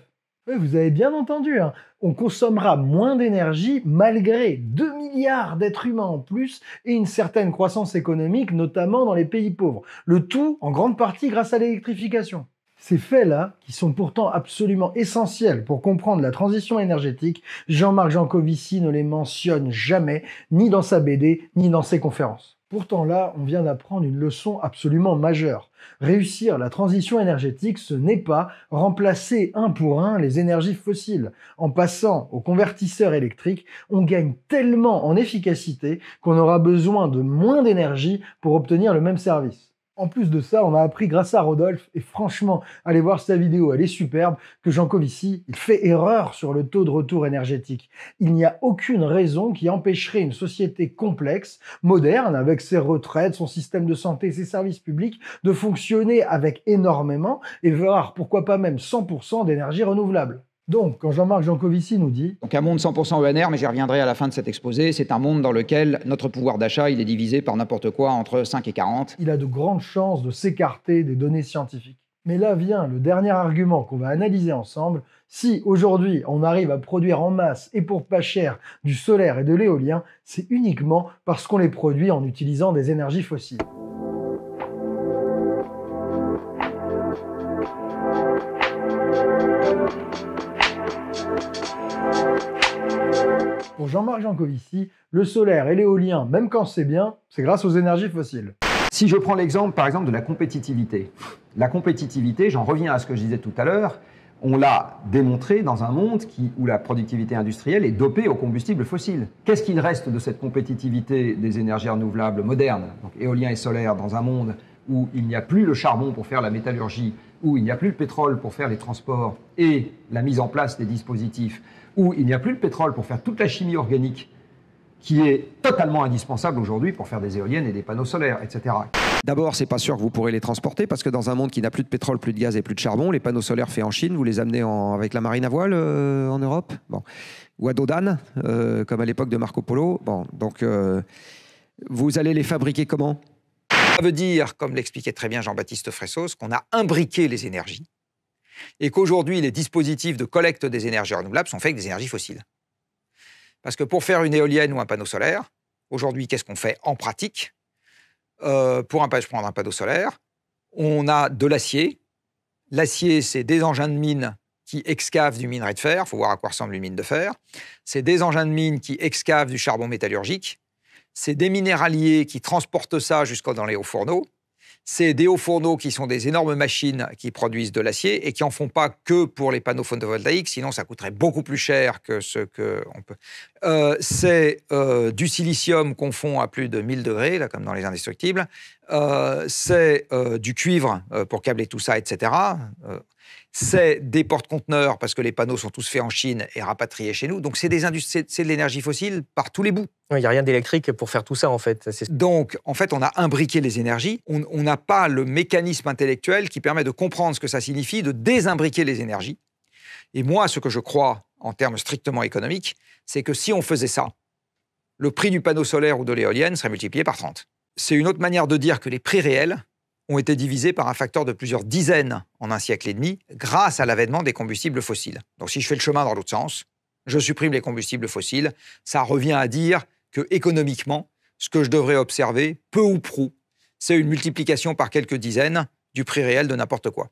vous avez bien entendu, hein. on consommera moins d'énergie malgré 2 milliards d'êtres humains en plus et une certaine croissance économique, notamment dans les pays pauvres. Le tout en grande partie grâce à l'électrification. Ces faits-là, qui sont pourtant absolument essentiels pour comprendre la transition énergétique, Jean-Marc Jancovici ne les mentionne jamais, ni dans sa BD, ni dans ses conférences. Pourtant là, on vient d'apprendre une leçon absolument majeure. Réussir la transition énergétique, ce n'est pas remplacer un pour un les énergies fossiles. En passant aux convertisseurs électriques, on gagne tellement en efficacité qu'on aura besoin de moins d'énergie pour obtenir le même service. En plus de ça, on a appris grâce à Rodolphe, et franchement, allez voir sa vidéo, elle est superbe, que ici il fait erreur sur le taux de retour énergétique. Il n'y a aucune raison qui empêcherait une société complexe, moderne, avec ses retraites, son système de santé, ses services publics, de fonctionner avec énormément, et voir pourquoi pas même 100% d'énergie renouvelable. Donc, quand Jean-Marc Jancovici nous dit... Donc un monde 100% ENR, mais j'y reviendrai à la fin de cet exposé, c'est un monde dans lequel notre pouvoir d'achat, il est divisé par n'importe quoi entre 5 et 40. Il a de grandes chances de s'écarter des données scientifiques. Mais là vient le dernier argument qu'on va analyser ensemble. Si aujourd'hui on arrive à produire en masse et pour pas cher du solaire et de l'éolien, c'est uniquement parce qu'on les produit en utilisant des énergies fossiles. pour Jean-Marc Jancovici, le solaire et l'éolien, même quand c'est bien, c'est grâce aux énergies fossiles. Si je prends l'exemple, par exemple, de la compétitivité. La compétitivité, j'en reviens à ce que je disais tout à l'heure, on l'a démontré dans un monde où la productivité industrielle est dopée aux combustibles fossiles. Qu'est-ce qu'il reste de cette compétitivité des énergies renouvelables modernes, donc éolien et solaire, dans un monde où il n'y a plus le charbon pour faire la métallurgie, où il n'y a plus le pétrole pour faire les transports et la mise en place des dispositifs où il n'y a plus de pétrole pour faire toute la chimie organique qui est totalement indispensable aujourd'hui pour faire des éoliennes et des panneaux solaires, etc. D'abord, c'est pas sûr que vous pourrez les transporter parce que dans un monde qui n'a plus de pétrole, plus de gaz et plus de charbon, les panneaux solaires faits en Chine, vous les amenez avec la marine à voile euh, en Europe, bon. ou à Dodane, euh, comme à l'époque de Marco Polo. Bon, donc euh, vous allez les fabriquer comment Ça veut dire, comme l'expliquait très bien Jean-Baptiste Fressos, qu'on a imbriqué les énergies et qu'aujourd'hui les dispositifs de collecte des énergies renouvelables sont faits avec des énergies fossiles. Parce que pour faire une éolienne ou un panneau solaire, aujourd'hui qu'est-ce qu'on fait en pratique euh, Pour un, un panneau solaire, on a de l'acier. L'acier, c'est des engins de mine qui excavent du minerai de fer, il faut voir à quoi ressemble une mine de fer, c'est des engins de mine qui excavent du charbon métallurgique, c'est des minéraliers qui transportent ça jusqu'au dans les hauts fourneaux, c'est des hauts fourneaux qui sont des énormes machines qui produisent de l'acier et qui en font pas que pour les panneaux photovoltaïques, sinon ça coûterait beaucoup plus cher que ce que on peut. Euh, c'est euh, du silicium qu'on fond à plus de 1000 degrés, là, comme dans les indestructibles. Euh, c'est du cuivre pour câbler tout ça, etc c'est des porte-conteneurs parce que les panneaux sont tous faits en Chine et rapatriés chez nous. Donc c'est des c'est de l'énergie fossile par tous les bouts. Il n'y a rien d'électrique pour faire tout ça en fait. Donc en fait on a imbriqué les énergies. On n'a pas le mécanisme intellectuel qui permet de comprendre ce que ça signifie de désimbriquer les énergies. Et moi ce que je crois en termes strictement économiques, c'est que si on faisait ça, le prix du panneau solaire ou de l'éolienne serait multiplié par 30. C'est une autre manière de dire que les prix réels ont été divisés par un facteur de plusieurs dizaines en un siècle et demi grâce à l'avènement des combustibles fossiles. Donc si je fais le chemin dans l'autre sens, je supprime les combustibles fossiles, ça revient à dire que économiquement, ce que je devrais observer, peu ou prou, c'est une multiplication par quelques dizaines du prix réel de n'importe quoi.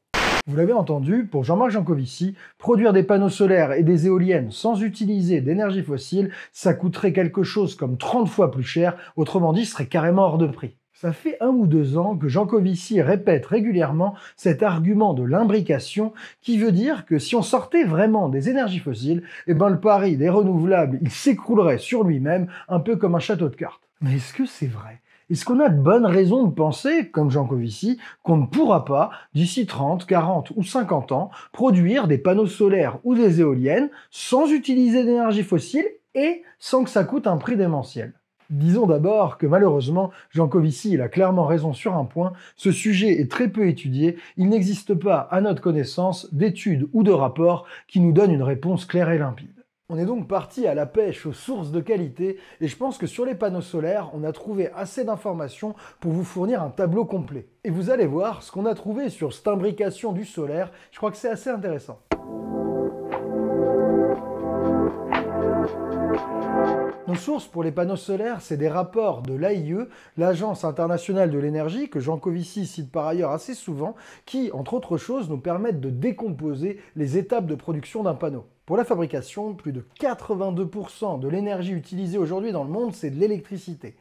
Vous l'avez entendu, pour Jean-Marc Jancovici, produire des panneaux solaires et des éoliennes sans utiliser d'énergie fossile, ça coûterait quelque chose comme 30 fois plus cher, autrement dit, ce serait carrément hors de prix. Ça fait un ou deux ans que Covici répète régulièrement cet argument de l'imbrication qui veut dire que si on sortait vraiment des énergies fossiles, eh ben le pari des renouvelables, il s'écroulerait sur lui-même, un peu comme un château de cartes. Mais est-ce que c'est vrai est-ce qu'on a de bonnes raisons de penser, comme Covici, qu'on ne pourra pas, d'ici 30, 40 ou 50 ans, produire des panneaux solaires ou des éoliennes sans utiliser d'énergie fossile et sans que ça coûte un prix démentiel Disons d'abord que malheureusement, Jean il a clairement raison sur un point, ce sujet est très peu étudié, il n'existe pas, à notre connaissance, d'études ou de rapports qui nous donnent une réponse claire et limpide. On est donc parti à la pêche aux sources de qualité et je pense que sur les panneaux solaires, on a trouvé assez d'informations pour vous fournir un tableau complet. Et vous allez voir ce qu'on a trouvé sur cette imbrication du solaire, je crois que c'est assez intéressant. Une source pour les panneaux solaires, c'est des rapports de l'AIE, l'Agence internationale de l'énergie, que Jean Covici cite par ailleurs assez souvent, qui, entre autres choses, nous permettent de décomposer les étapes de production d'un panneau. Pour la fabrication, plus de 82% de l'énergie utilisée aujourd'hui dans le monde, c'est de l'électricité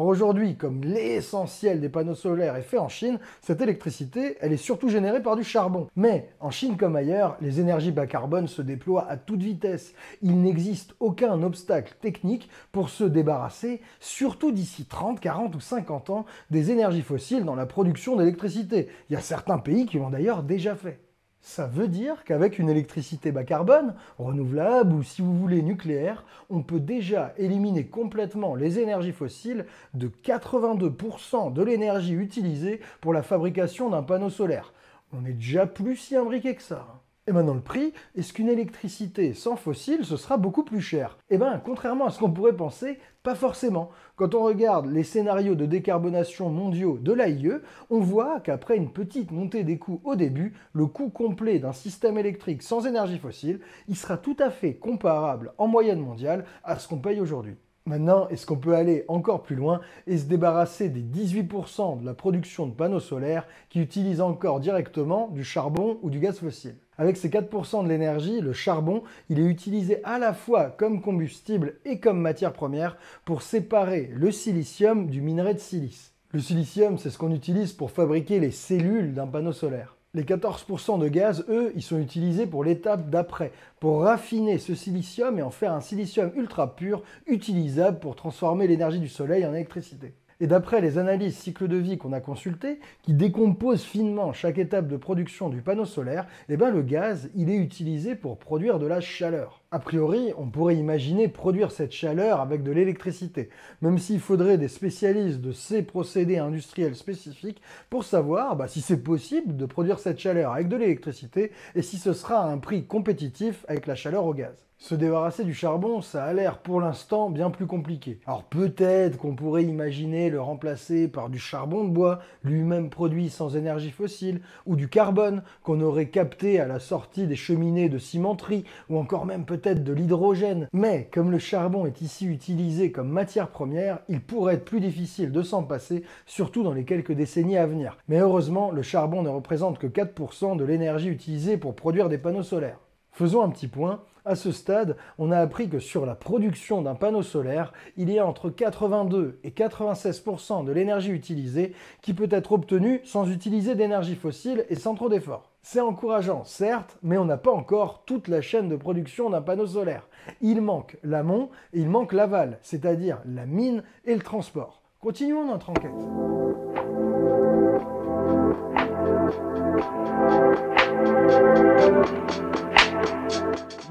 aujourd'hui, comme l'essentiel des panneaux solaires est fait en Chine, cette électricité, elle est surtout générée par du charbon. Mais en Chine comme ailleurs, les énergies bas carbone se déploient à toute vitesse. Il n'existe aucun obstacle technique pour se débarrasser, surtout d'ici 30, 40 ou 50 ans, des énergies fossiles dans la production d'électricité. Il y a certains pays qui l'ont d'ailleurs déjà fait. Ça veut dire qu'avec une électricité bas carbone, renouvelable ou si vous voulez nucléaire, on peut déjà éliminer complètement les énergies fossiles de 82% de l'énergie utilisée pour la fabrication d'un panneau solaire. On est déjà plus si imbriqué que ça. Et eh maintenant le prix, est-ce qu'une électricité sans fossile, ce sera beaucoup plus cher Eh bien, contrairement à ce qu'on pourrait penser, pas forcément. Quand on regarde les scénarios de décarbonation mondiaux de l'AIE, on voit qu'après une petite montée des coûts au début, le coût complet d'un système électrique sans énergie fossile, il sera tout à fait comparable en moyenne mondiale à ce qu'on paye aujourd'hui. Maintenant, est-ce qu'on peut aller encore plus loin et se débarrasser des 18% de la production de panneaux solaires qui utilisent encore directement du charbon ou du gaz fossile avec ces 4% de l'énergie, le charbon, il est utilisé à la fois comme combustible et comme matière première pour séparer le silicium du minerai de silice. Le silicium, c'est ce qu'on utilise pour fabriquer les cellules d'un panneau solaire. Les 14% de gaz, eux, ils sont utilisés pour l'étape d'après, pour raffiner ce silicium et en faire un silicium ultra pur, utilisable pour transformer l'énergie du soleil en électricité. Et d'après les analyses cycle de vie qu'on a consultées, qui décomposent finement chaque étape de production du panneau solaire, eh ben, le gaz, il est utilisé pour produire de la chaleur. A priori, on pourrait imaginer produire cette chaleur avec de l'électricité, même s'il faudrait des spécialistes de ces procédés industriels spécifiques pour savoir bah, si c'est possible de produire cette chaleur avec de l'électricité et si ce sera à un prix compétitif avec la chaleur au gaz. Se débarrasser du charbon, ça a l'air pour l'instant bien plus compliqué. Alors peut-être qu'on pourrait imaginer le remplacer par du charbon de bois, lui-même produit sans énergie fossile, ou du carbone qu'on aurait capté à la sortie des cheminées de cimenterie, ou encore même peut-être de l'hydrogène. Mais comme le charbon est ici utilisé comme matière première, il pourrait être plus difficile de s'en passer, surtout dans les quelques décennies à venir. Mais heureusement, le charbon ne représente que 4% de l'énergie utilisée pour produire des panneaux solaires. Faisons un petit point. À ce stade, on a appris que sur la production d'un panneau solaire, il y a entre 82 et 96% de l'énergie utilisée qui peut être obtenue sans utiliser d'énergie fossile et sans trop d'efforts. C'est encourageant, certes, mais on n'a pas encore toute la chaîne de production d'un panneau solaire. Il manque l'amont et il manque l'aval, c'est-à-dire la mine et le transport. Continuons notre enquête.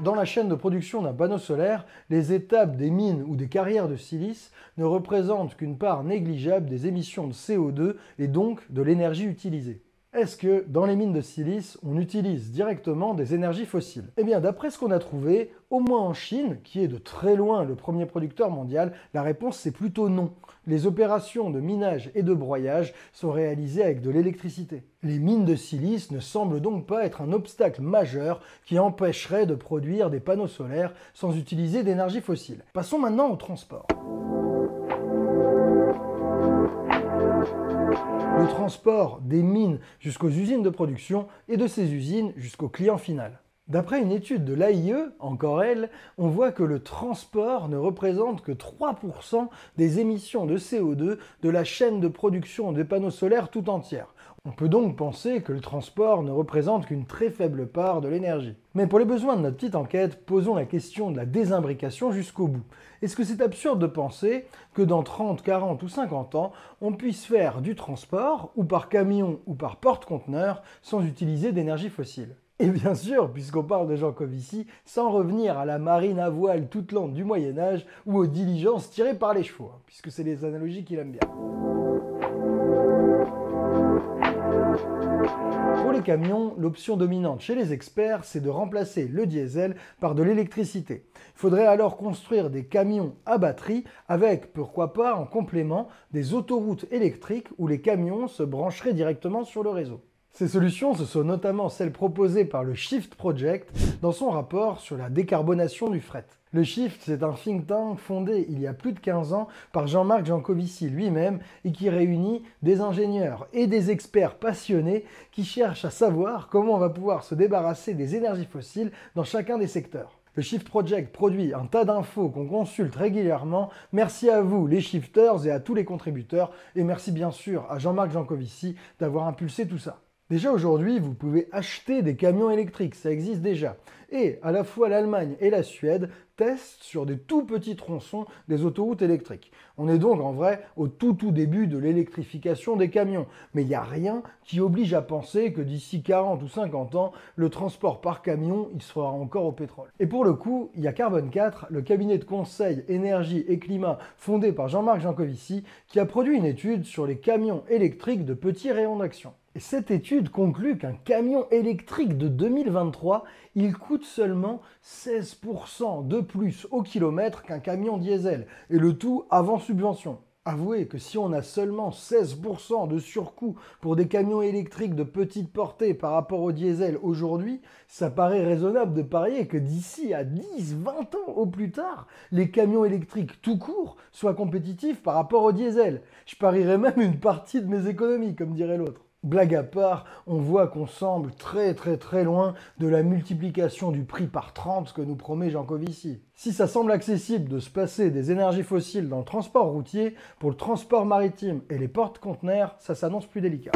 Dans la chaîne de production d'un panneau solaire, les étapes des mines ou des carrières de silice ne représentent qu'une part négligeable des émissions de CO2 et donc de l'énergie utilisée. Est-ce que dans les mines de silice, on utilise directement des énergies fossiles Eh bien, d'après ce qu'on a trouvé, au moins en Chine, qui est de très loin le premier producteur mondial, la réponse c'est plutôt non. Les opérations de minage et de broyage sont réalisées avec de l'électricité. Les mines de silice ne semblent donc pas être un obstacle majeur qui empêcherait de produire des panneaux solaires sans utiliser d'énergie fossile. Passons maintenant au transport. Le transport des mines jusqu'aux usines de production et de ces usines jusqu'au client final. D'après une étude de l'AIE, encore elle, on voit que le transport ne représente que 3% des émissions de CO2 de la chaîne de production des panneaux solaires tout entière. On peut donc penser que le transport ne représente qu'une très faible part de l'énergie. Mais pour les besoins de notre petite enquête, posons la question de la désimbrication jusqu'au bout. Est-ce que c'est absurde de penser que dans 30, 40 ou 50 ans, on puisse faire du transport, ou par camion ou par porte-conteneur, sans utiliser d'énergie fossile et bien sûr, puisqu'on parle de Jean ici, sans revenir à la marine à voile toute lente du Moyen Âge ou aux diligences tirées par les chevaux, hein, puisque c'est les analogies qu'il aime bien. Camions, l'option dominante chez les experts, c'est de remplacer le diesel par de l'électricité. Il faudrait alors construire des camions à batterie avec, pourquoi pas, en complément, des autoroutes électriques où les camions se brancheraient directement sur le réseau. Ces solutions, ce sont notamment celles proposées par le Shift Project dans son rapport sur la décarbonation du fret. Le Shift, c'est un think tank fondé il y a plus de 15 ans par Jean-Marc Jancovici lui-même et qui réunit des ingénieurs et des experts passionnés qui cherchent à savoir comment on va pouvoir se débarrasser des énergies fossiles dans chacun des secteurs. Le Shift Project produit un tas d'infos qu'on consulte régulièrement. Merci à vous, les shifters, et à tous les contributeurs. Et merci bien sûr à Jean-Marc Jancovici d'avoir impulsé tout ça. Déjà aujourd'hui, vous pouvez acheter des camions électriques, ça existe déjà. Et à la fois l'Allemagne et la Suède sur des tout petits tronçons des autoroutes électriques. On est donc en vrai au tout tout début de l'électrification des camions, mais il n'y a rien qui oblige à penser que d'ici 40 ou 50 ans, le transport par camion, il sera encore au pétrole. Et pour le coup, il y a Carbone 4, le cabinet de conseil énergie et climat fondé par Jean-Marc Jancovici, qui a produit une étude sur les camions électriques de petits rayons d'action cette étude conclut qu'un camion électrique de 2023, il coûte seulement 16% de plus au kilomètre qu'un camion diesel, et le tout avant subvention. Avouez que si on a seulement 16% de surcoût pour des camions électriques de petite portée par rapport au diesel aujourd'hui, ça paraît raisonnable de parier que d'ici à 10-20 ans au plus tard, les camions électriques tout court soient compétitifs par rapport au diesel. Je parierais même une partie de mes économies, comme dirait l'autre. Blague à part, on voit qu'on semble très très très loin de la multiplication du prix par 30 que nous promet Covici. Si ça semble accessible de se passer des énergies fossiles dans le transport routier, pour le transport maritime et les portes-conteneurs, ça s'annonce plus délicat.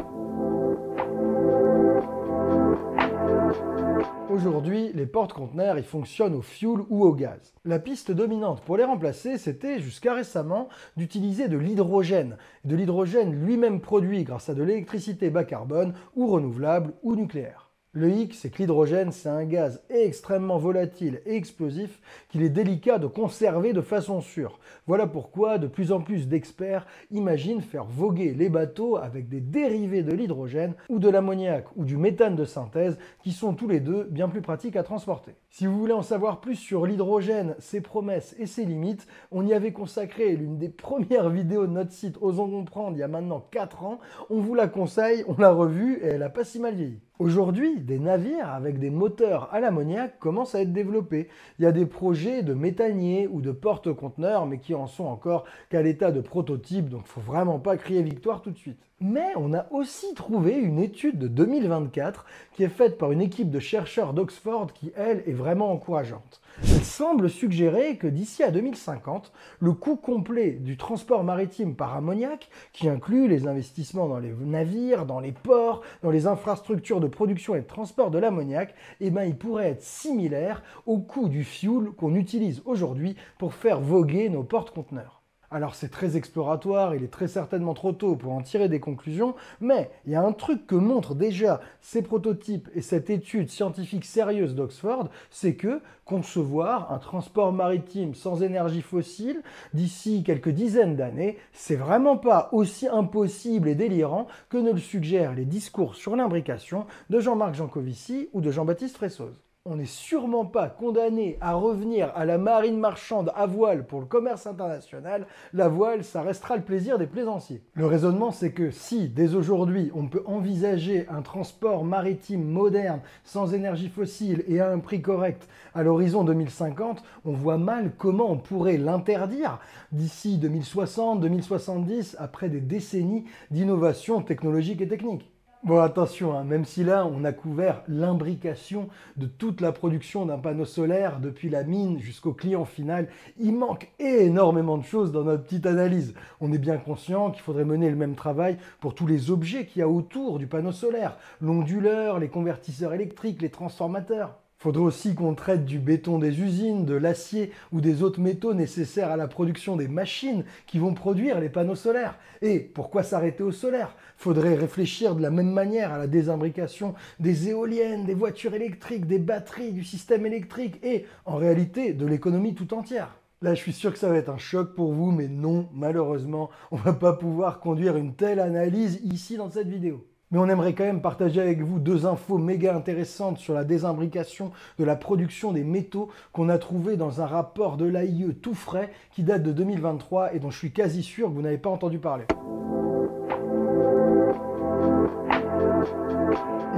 Aujourd'hui, les porte-conteneurs y fonctionnent au fioul ou au gaz. La piste dominante pour les remplacer, c'était jusqu'à récemment d'utiliser de l'hydrogène, de l'hydrogène lui-même produit grâce à de l'électricité bas carbone ou renouvelable ou nucléaire. Le hic, c'est que l'hydrogène, c'est un gaz extrêmement volatile et explosif qu'il est délicat de conserver de façon sûre. Voilà pourquoi de plus en plus d'experts imaginent faire voguer les bateaux avec des dérivés de l'hydrogène ou de l'ammoniac ou du méthane de synthèse qui sont tous les deux bien plus pratiques à transporter. Si vous voulez en savoir plus sur l'hydrogène, ses promesses et ses limites, on y avait consacré l'une des premières vidéos de notre site Osons comprendre il y a maintenant 4 ans. On vous la conseille, on l'a revue et elle n'a pas si mal vieilli. Aujourd'hui, des navires avec des moteurs à l'ammoniac commencent à être développés. Il y a des projets de méthaniers ou de porte-conteneurs, mais qui en sont encore qu'à l'état de prototype, donc faut vraiment pas crier victoire tout de suite. Mais on a aussi trouvé une étude de 2024 qui est faite par une équipe de chercheurs d'Oxford qui, elle, est vraiment encourageante semble suggérer que d'ici à 2050, le coût complet du transport maritime par ammoniac, qui inclut les investissements dans les navires, dans les ports, dans les infrastructures de production et de transport de l'ammoniac, eh ben, il pourrait être similaire au coût du fioul qu'on utilise aujourd'hui pour faire voguer nos porte-conteneurs. Alors c'est très exploratoire, il est très certainement trop tôt pour en tirer des conclusions, mais il y a un truc que montrent déjà ces prototypes et cette étude scientifique sérieuse d'Oxford, c'est que concevoir un transport maritime sans énergie fossile d'ici quelques dizaines d'années, c'est vraiment pas aussi impossible et délirant que ne le suggèrent les discours sur l'imbrication de Jean-Marc Jancovici ou de Jean-Baptiste Fressoz on n'est sûrement pas condamné à revenir à la marine marchande à voile pour le commerce international, la voile, ça restera le plaisir des plaisanciers. Le raisonnement, c'est que si, dès aujourd'hui, on peut envisager un transport maritime moderne, sans énergie fossile et à un prix correct à l'horizon 2050, on voit mal comment on pourrait l'interdire d'ici 2060, 2070, après des décennies d'innovation technologique et techniques. Bon, attention, hein, même si là, on a couvert l'imbrication de toute la production d'un panneau solaire, depuis la mine jusqu'au client final, il manque énormément de choses dans notre petite analyse. On est bien conscient qu'il faudrait mener le même travail pour tous les objets qu'il y a autour du panneau solaire, l'onduleur, les convertisseurs électriques, les transformateurs. Faudrait aussi qu'on traite du béton des usines, de l'acier ou des autres métaux nécessaires à la production des machines qui vont produire les panneaux solaires. Et pourquoi s'arrêter au solaire Faudrait réfléchir de la même manière à la désimbrication des éoliennes, des voitures électriques, des batteries, du système électrique et, en réalité, de l'économie tout entière. Là, je suis sûr que ça va être un choc pour vous, mais non, malheureusement, on ne va pas pouvoir conduire une telle analyse ici dans cette vidéo. Mais on aimerait quand même partager avec vous deux infos méga intéressantes sur la désimbrication de la production des métaux qu'on a trouvé dans un rapport de l'AIE tout frais qui date de 2023 et dont je suis quasi sûr que vous n'avez pas entendu parler.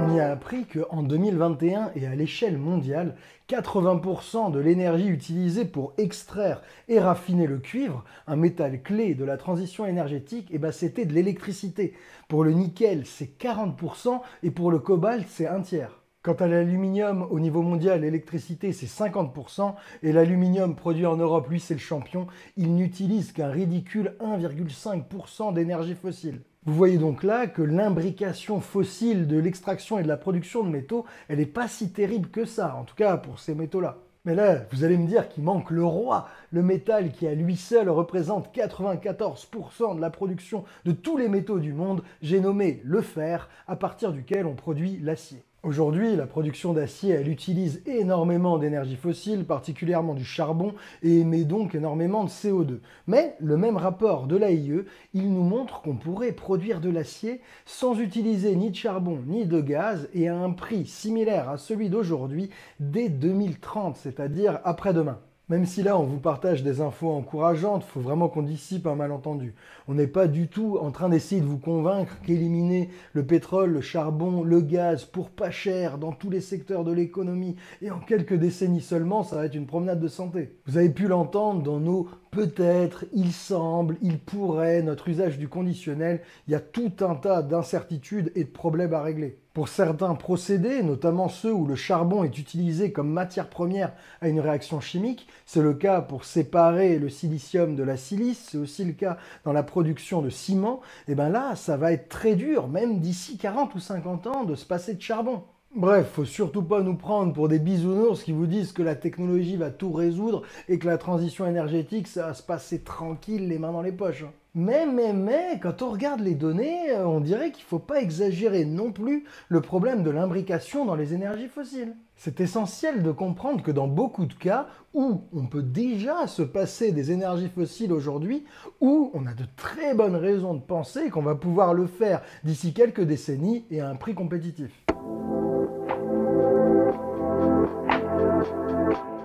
on y a appris qu'en 2021 et à l'échelle mondiale, 80% de l'énergie utilisée pour extraire et raffiner le cuivre, un métal clé de la transition énergétique, et eh ben c'était de l'électricité. Pour le nickel, c'est 40% et pour le cobalt, c'est un tiers. Quant à l'aluminium, au niveau mondial, l'électricité c'est 50% et l'aluminium produit en Europe, lui c'est le champion, il n'utilise qu'un ridicule 1,5% d'énergie fossile. Vous voyez donc là que l'imbrication fossile de l'extraction et de la production de métaux, elle n'est pas si terrible que ça, en tout cas pour ces métaux-là. Mais là, vous allez me dire qu'il manque le roi, le métal qui à lui seul représente 94% de la production de tous les métaux du monde, j'ai nommé le fer, à partir duquel on produit l'acier. Aujourd'hui, la production d'acier, elle utilise énormément d'énergie fossile, particulièrement du charbon, et émet donc énormément de CO2. Mais le même rapport de l'AIE, il nous montre qu'on pourrait produire de l'acier sans utiliser ni de charbon ni de gaz, et à un prix similaire à celui d'aujourd'hui dès 2030, c'est-à-dire après-demain. Même si là, on vous partage des infos encourageantes, il faut vraiment qu'on dissipe un malentendu. On n'est pas du tout en train d'essayer de vous convaincre qu'éliminer le pétrole, le charbon, le gaz pour pas cher dans tous les secteurs de l'économie et en quelques décennies seulement, ça va être une promenade de santé. Vous avez pu l'entendre dans nos peut-être, il semble, il pourrait, notre usage du conditionnel, il y a tout un tas d'incertitudes et de problèmes à régler. Pour certains procédés, notamment ceux où le charbon est utilisé comme matière première à une réaction chimique, c'est le cas pour séparer le silicium de la silice, c'est aussi le cas dans la production de ciment, et eh bien là, ça va être très dur, même d'ici 40 ou 50 ans, de se passer de charbon. Bref, faut surtout pas nous prendre pour des bisounours qui vous disent que la technologie va tout résoudre et que la transition énergétique, ça va se passer tranquille, les mains dans les poches. Mais, mais, mais, quand on regarde les données, euh, on dirait qu'il faut pas exagérer non plus le problème de l'imbrication dans les énergies fossiles. C'est essentiel de comprendre que dans beaucoup de cas où on peut déjà se passer des énergies fossiles aujourd'hui, où on a de très bonnes raisons de penser qu'on va pouvoir le faire d'ici quelques décennies et à un prix compétitif.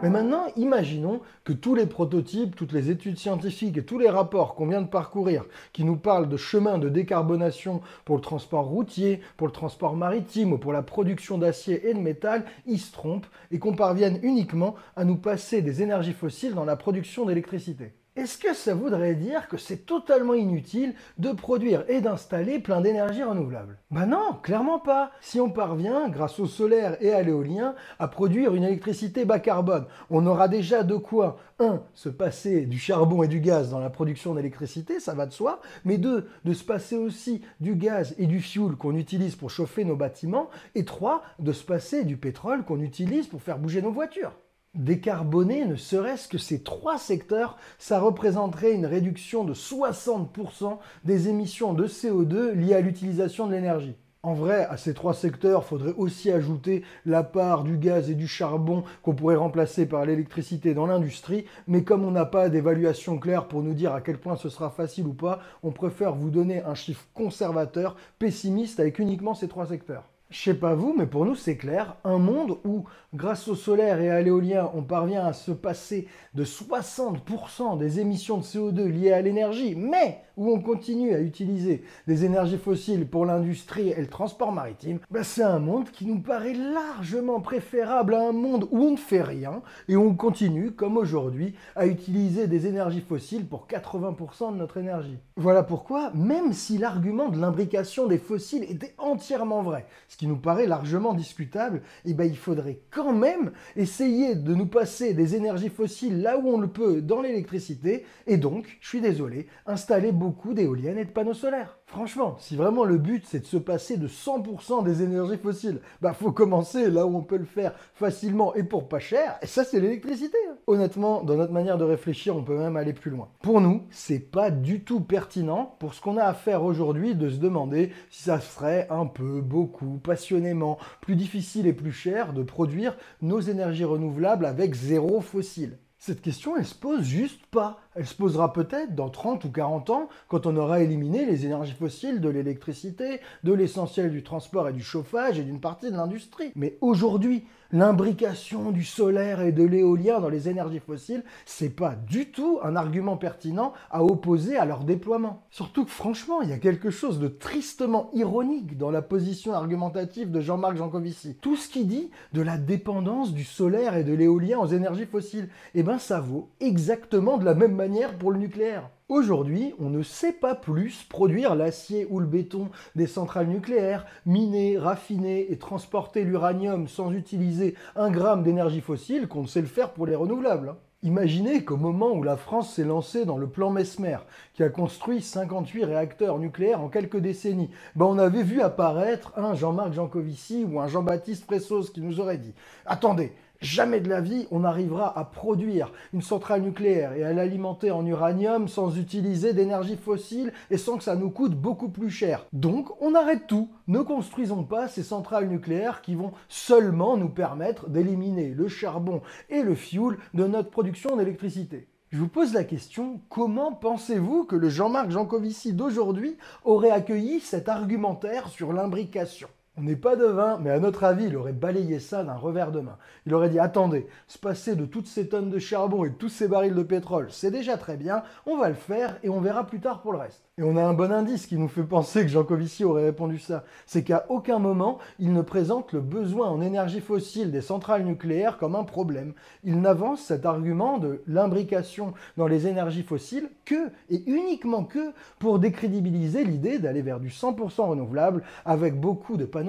Mais maintenant, imaginons que tous les prototypes, toutes les études scientifiques et tous les rapports qu'on vient de parcourir, qui nous parlent de chemins de décarbonation pour le transport routier, pour le transport maritime ou pour la production d'acier et de métal, ils se trompent et qu'on parvienne uniquement à nous passer des énergies fossiles dans la production d'électricité. Est-ce que ça voudrait dire que c'est totalement inutile de produire et d'installer plein d'énergie renouvelable Ben non, clairement pas. Si on parvient, grâce au solaire et à l'éolien, à produire une électricité bas carbone, on aura déjà de quoi, un, se passer du charbon et du gaz dans la production d'électricité, ça va de soi, mais deux, de se passer aussi du gaz et du fioul qu'on utilise pour chauffer nos bâtiments, et trois, de se passer du pétrole qu'on utilise pour faire bouger nos voitures. Décarboner ne serait-ce que ces trois secteurs, ça représenterait une réduction de 60% des émissions de CO2 liées à l'utilisation de l'énergie. En vrai, à ces trois secteurs, faudrait aussi ajouter la part du gaz et du charbon qu'on pourrait remplacer par l'électricité dans l'industrie, mais comme on n'a pas d'évaluation claire pour nous dire à quel point ce sera facile ou pas, on préfère vous donner un chiffre conservateur, pessimiste avec uniquement ces trois secteurs. Je sais pas vous, mais pour nous c'est clair, un monde où grâce au solaire et à l'éolien on parvient à se passer de 60% des émissions de CO2 liées à l'énergie, mais où on continue à utiliser des énergies fossiles pour l'industrie et le transport maritime, bah, c'est un monde qui nous paraît largement préférable à un monde où on ne fait rien et où on continue, comme aujourd'hui, à utiliser des énergies fossiles pour 80% de notre énergie. Voilà pourquoi, même si l'argument de l'imbrication des fossiles était entièrement vrai, ce qui nous paraît largement discutable, eh bah il faudrait quand même essayer de nous passer des énergies fossiles là où on le peut dans l'électricité, et donc, je suis désolé, installer beaucoup d'éoliennes et de panneaux solaires. Franchement, si vraiment le but c'est de se passer de 100% des énergies fossiles, bah faut commencer là où on peut le faire facilement et pour pas cher, et ça c'est l'électricité. Hein. Honnêtement, dans notre manière de réfléchir, on peut même aller plus loin. Pour nous, c'est pas du tout pertinent pour ce qu'on a à faire aujourd'hui de se demander si ça serait un peu, beaucoup, passionnément, plus difficile et plus cher de produire nos énergies renouvelables avec zéro fossile. Cette question, elle se pose juste pas. Elle se posera peut-être dans 30 ou 40 ans, quand on aura éliminé les énergies fossiles de l'électricité, de l'essentiel du transport et du chauffage et d'une partie de l'industrie. Mais aujourd'hui, l'imbrication du solaire et de l'éolien dans les énergies fossiles, c'est pas du tout un argument pertinent à opposer à leur déploiement. Surtout que franchement, il y a quelque chose de tristement ironique dans la position argumentative de Jean-Marc Jancovici. Tout ce qu'il dit de la dépendance du solaire et de l'éolien aux énergies fossiles, eh ben ça vaut exactement de la même manière pour le nucléaire. Aujourd'hui, on ne sait pas plus produire l'acier ou le béton des centrales nucléaires, miner, raffiner et transporter l'uranium sans utiliser un gramme d'énergie fossile qu'on ne sait le faire pour les renouvelables. Hein. Imaginez qu'au moment où la France s'est lancée dans le plan Mesmer, qui a construit 58 réacteurs nucléaires en quelques décennies, ben, on avait vu apparaître un Jean-Marc Jancovici ou un Jean-Baptiste Pressos qui nous aurait dit Attendez, Jamais de la vie on arrivera à produire une centrale nucléaire et à l'alimenter en uranium sans utiliser d'énergie fossile et sans que ça nous coûte beaucoup plus cher. Donc on arrête tout. Ne construisons pas ces centrales nucléaires qui vont seulement nous permettre d'éliminer le charbon et le fioul de notre production d'électricité. Je vous pose la question, comment pensez-vous que le Jean-Marc Jancovici d'aujourd'hui aurait accueilli cet argumentaire sur l'imbrication on n'est pas devin, mais à notre avis, il aurait balayé ça d'un revers de main. Il aurait dit attendez, se passer de toutes ces tonnes de charbon et de tous ces barils de pétrole, c'est déjà très bien, on va le faire et on verra plus tard pour le reste. Et on a un bon indice qui nous fait penser que Jean Covici aurait répondu ça, c'est qu'à aucun moment il ne présente le besoin en énergie fossile des centrales nucléaires comme un problème. Il n'avance cet argument de l'imbrication dans les énergies fossiles que et uniquement que pour décrédibiliser l'idée d'aller vers du 100% renouvelable avec beaucoup de panneaux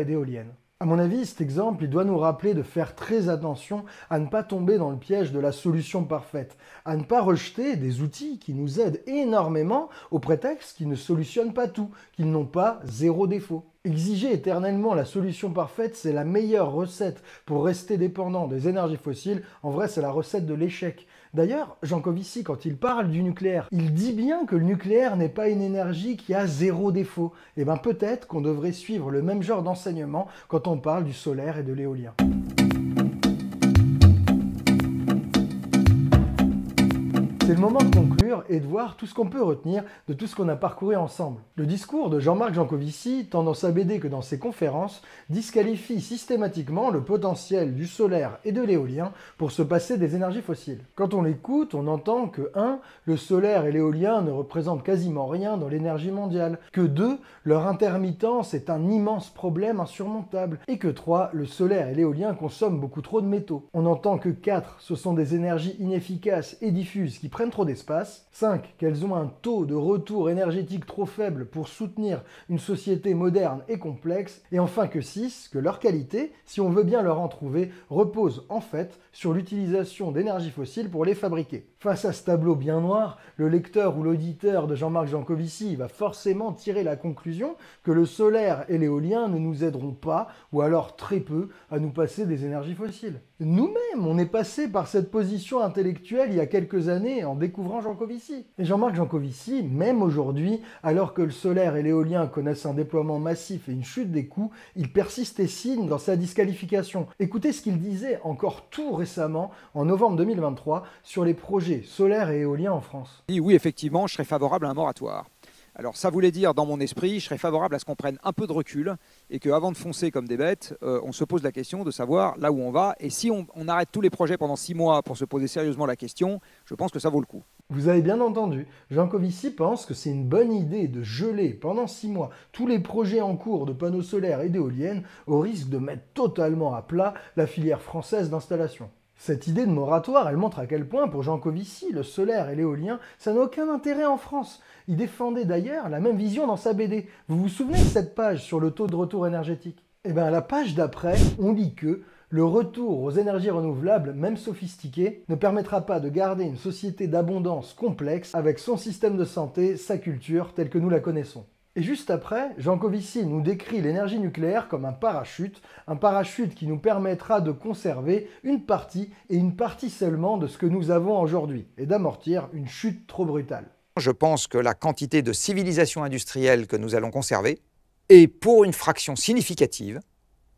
et d'éoliennes. À mon avis, cet exemple, il doit nous rappeler de faire très attention à ne pas tomber dans le piège de la solution parfaite, à ne pas rejeter des outils qui nous aident énormément au prétexte qu'ils ne solutionnent pas tout, qu'ils n'ont pas zéro défaut. Exiger éternellement la solution parfaite, c'est la meilleure recette pour rester dépendant des énergies fossiles. En vrai, c'est la recette de l'échec. D'ailleurs, Jean Covici, quand il parle du nucléaire, il dit bien que le nucléaire n'est pas une énergie qui a zéro défaut. Et eh bien peut-être qu'on devrait suivre le même genre d'enseignement quand on parle du solaire et de l'éolien. C'est le moment de conclure et de voir tout ce qu'on peut retenir de tout ce qu'on a parcouru ensemble. Le discours de Jean-Marc Jancovici, tant dans sa BD que dans ses conférences, disqualifie systématiquement le potentiel du solaire et de l'éolien pour se passer des énergies fossiles. Quand on l'écoute, on entend que 1. Le solaire et l'éolien ne représentent quasiment rien dans l'énergie mondiale, que 2. Leur intermittence est un immense problème insurmontable, et que 3. Le solaire et l'éolien consomment beaucoup trop de métaux. On entend que 4. Ce sont des énergies inefficaces et diffuses qui prennent trop d'espace. 5. Qu'elles ont un taux de retour énergétique trop faible pour soutenir une société moderne et complexe. Et enfin que 6. Que leur qualité, si on veut bien leur en trouver, repose en fait sur l'utilisation d'énergie fossile pour les fabriquer. Face à ce tableau bien noir, le lecteur ou l'auditeur de Jean-Marc Jancovici va forcément tirer la conclusion que le solaire et l'éolien ne nous aideront pas, ou alors très peu, à nous passer des énergies fossiles. Nous-mêmes, on est passé par cette position intellectuelle il y a quelques années en découvrant Jancovici. Et Jean-Marc Jancovici, même aujourd'hui, alors que le solaire et l'éolien connaissent un déploiement massif et une chute des coûts, il persiste et signe dans sa disqualification. Écoutez ce qu'il disait encore tout récemment, en novembre 2023, sur les projets solaire et éolien en France Oui, effectivement, je serais favorable à un moratoire. Alors ça voulait dire, dans mon esprit, je serais favorable à ce qu'on prenne un peu de recul et qu'avant de foncer comme des bêtes, euh, on se pose la question de savoir là où on va. Et si on, arrête tous les projets pendant six mois pour se poser sérieusement la question, je pense que ça vaut le coup. Vous avez bien entendu, Jean Covici pense que c'est une bonne idée de geler pendant six mois tous les projets en cours de panneaux solaires et d'éoliennes au risque de mettre totalement à plat la filière française d'installation. Cette idée de moratoire, elle montre à quel point, pour Jean Covici, le solaire et l'éolien, ça n'a aucun intérêt en France. Il défendait d'ailleurs la même vision dans sa BD. Vous vous souvenez de cette page sur le taux de retour énergétique Eh bien, la page d'après, on lit que le retour aux énergies renouvelables, même sophistiquées, ne permettra pas de garder une société d'abondance complexe avec son système de santé, sa culture, telle que nous la connaissons. Et juste après, Covici nous décrit l'énergie nucléaire comme un parachute, un parachute qui nous permettra de conserver une partie et une partie seulement de ce que nous avons aujourd'hui et d'amortir une chute trop brutale. Je pense que la quantité de civilisation industrielle que nous allons conserver est pour une fraction significative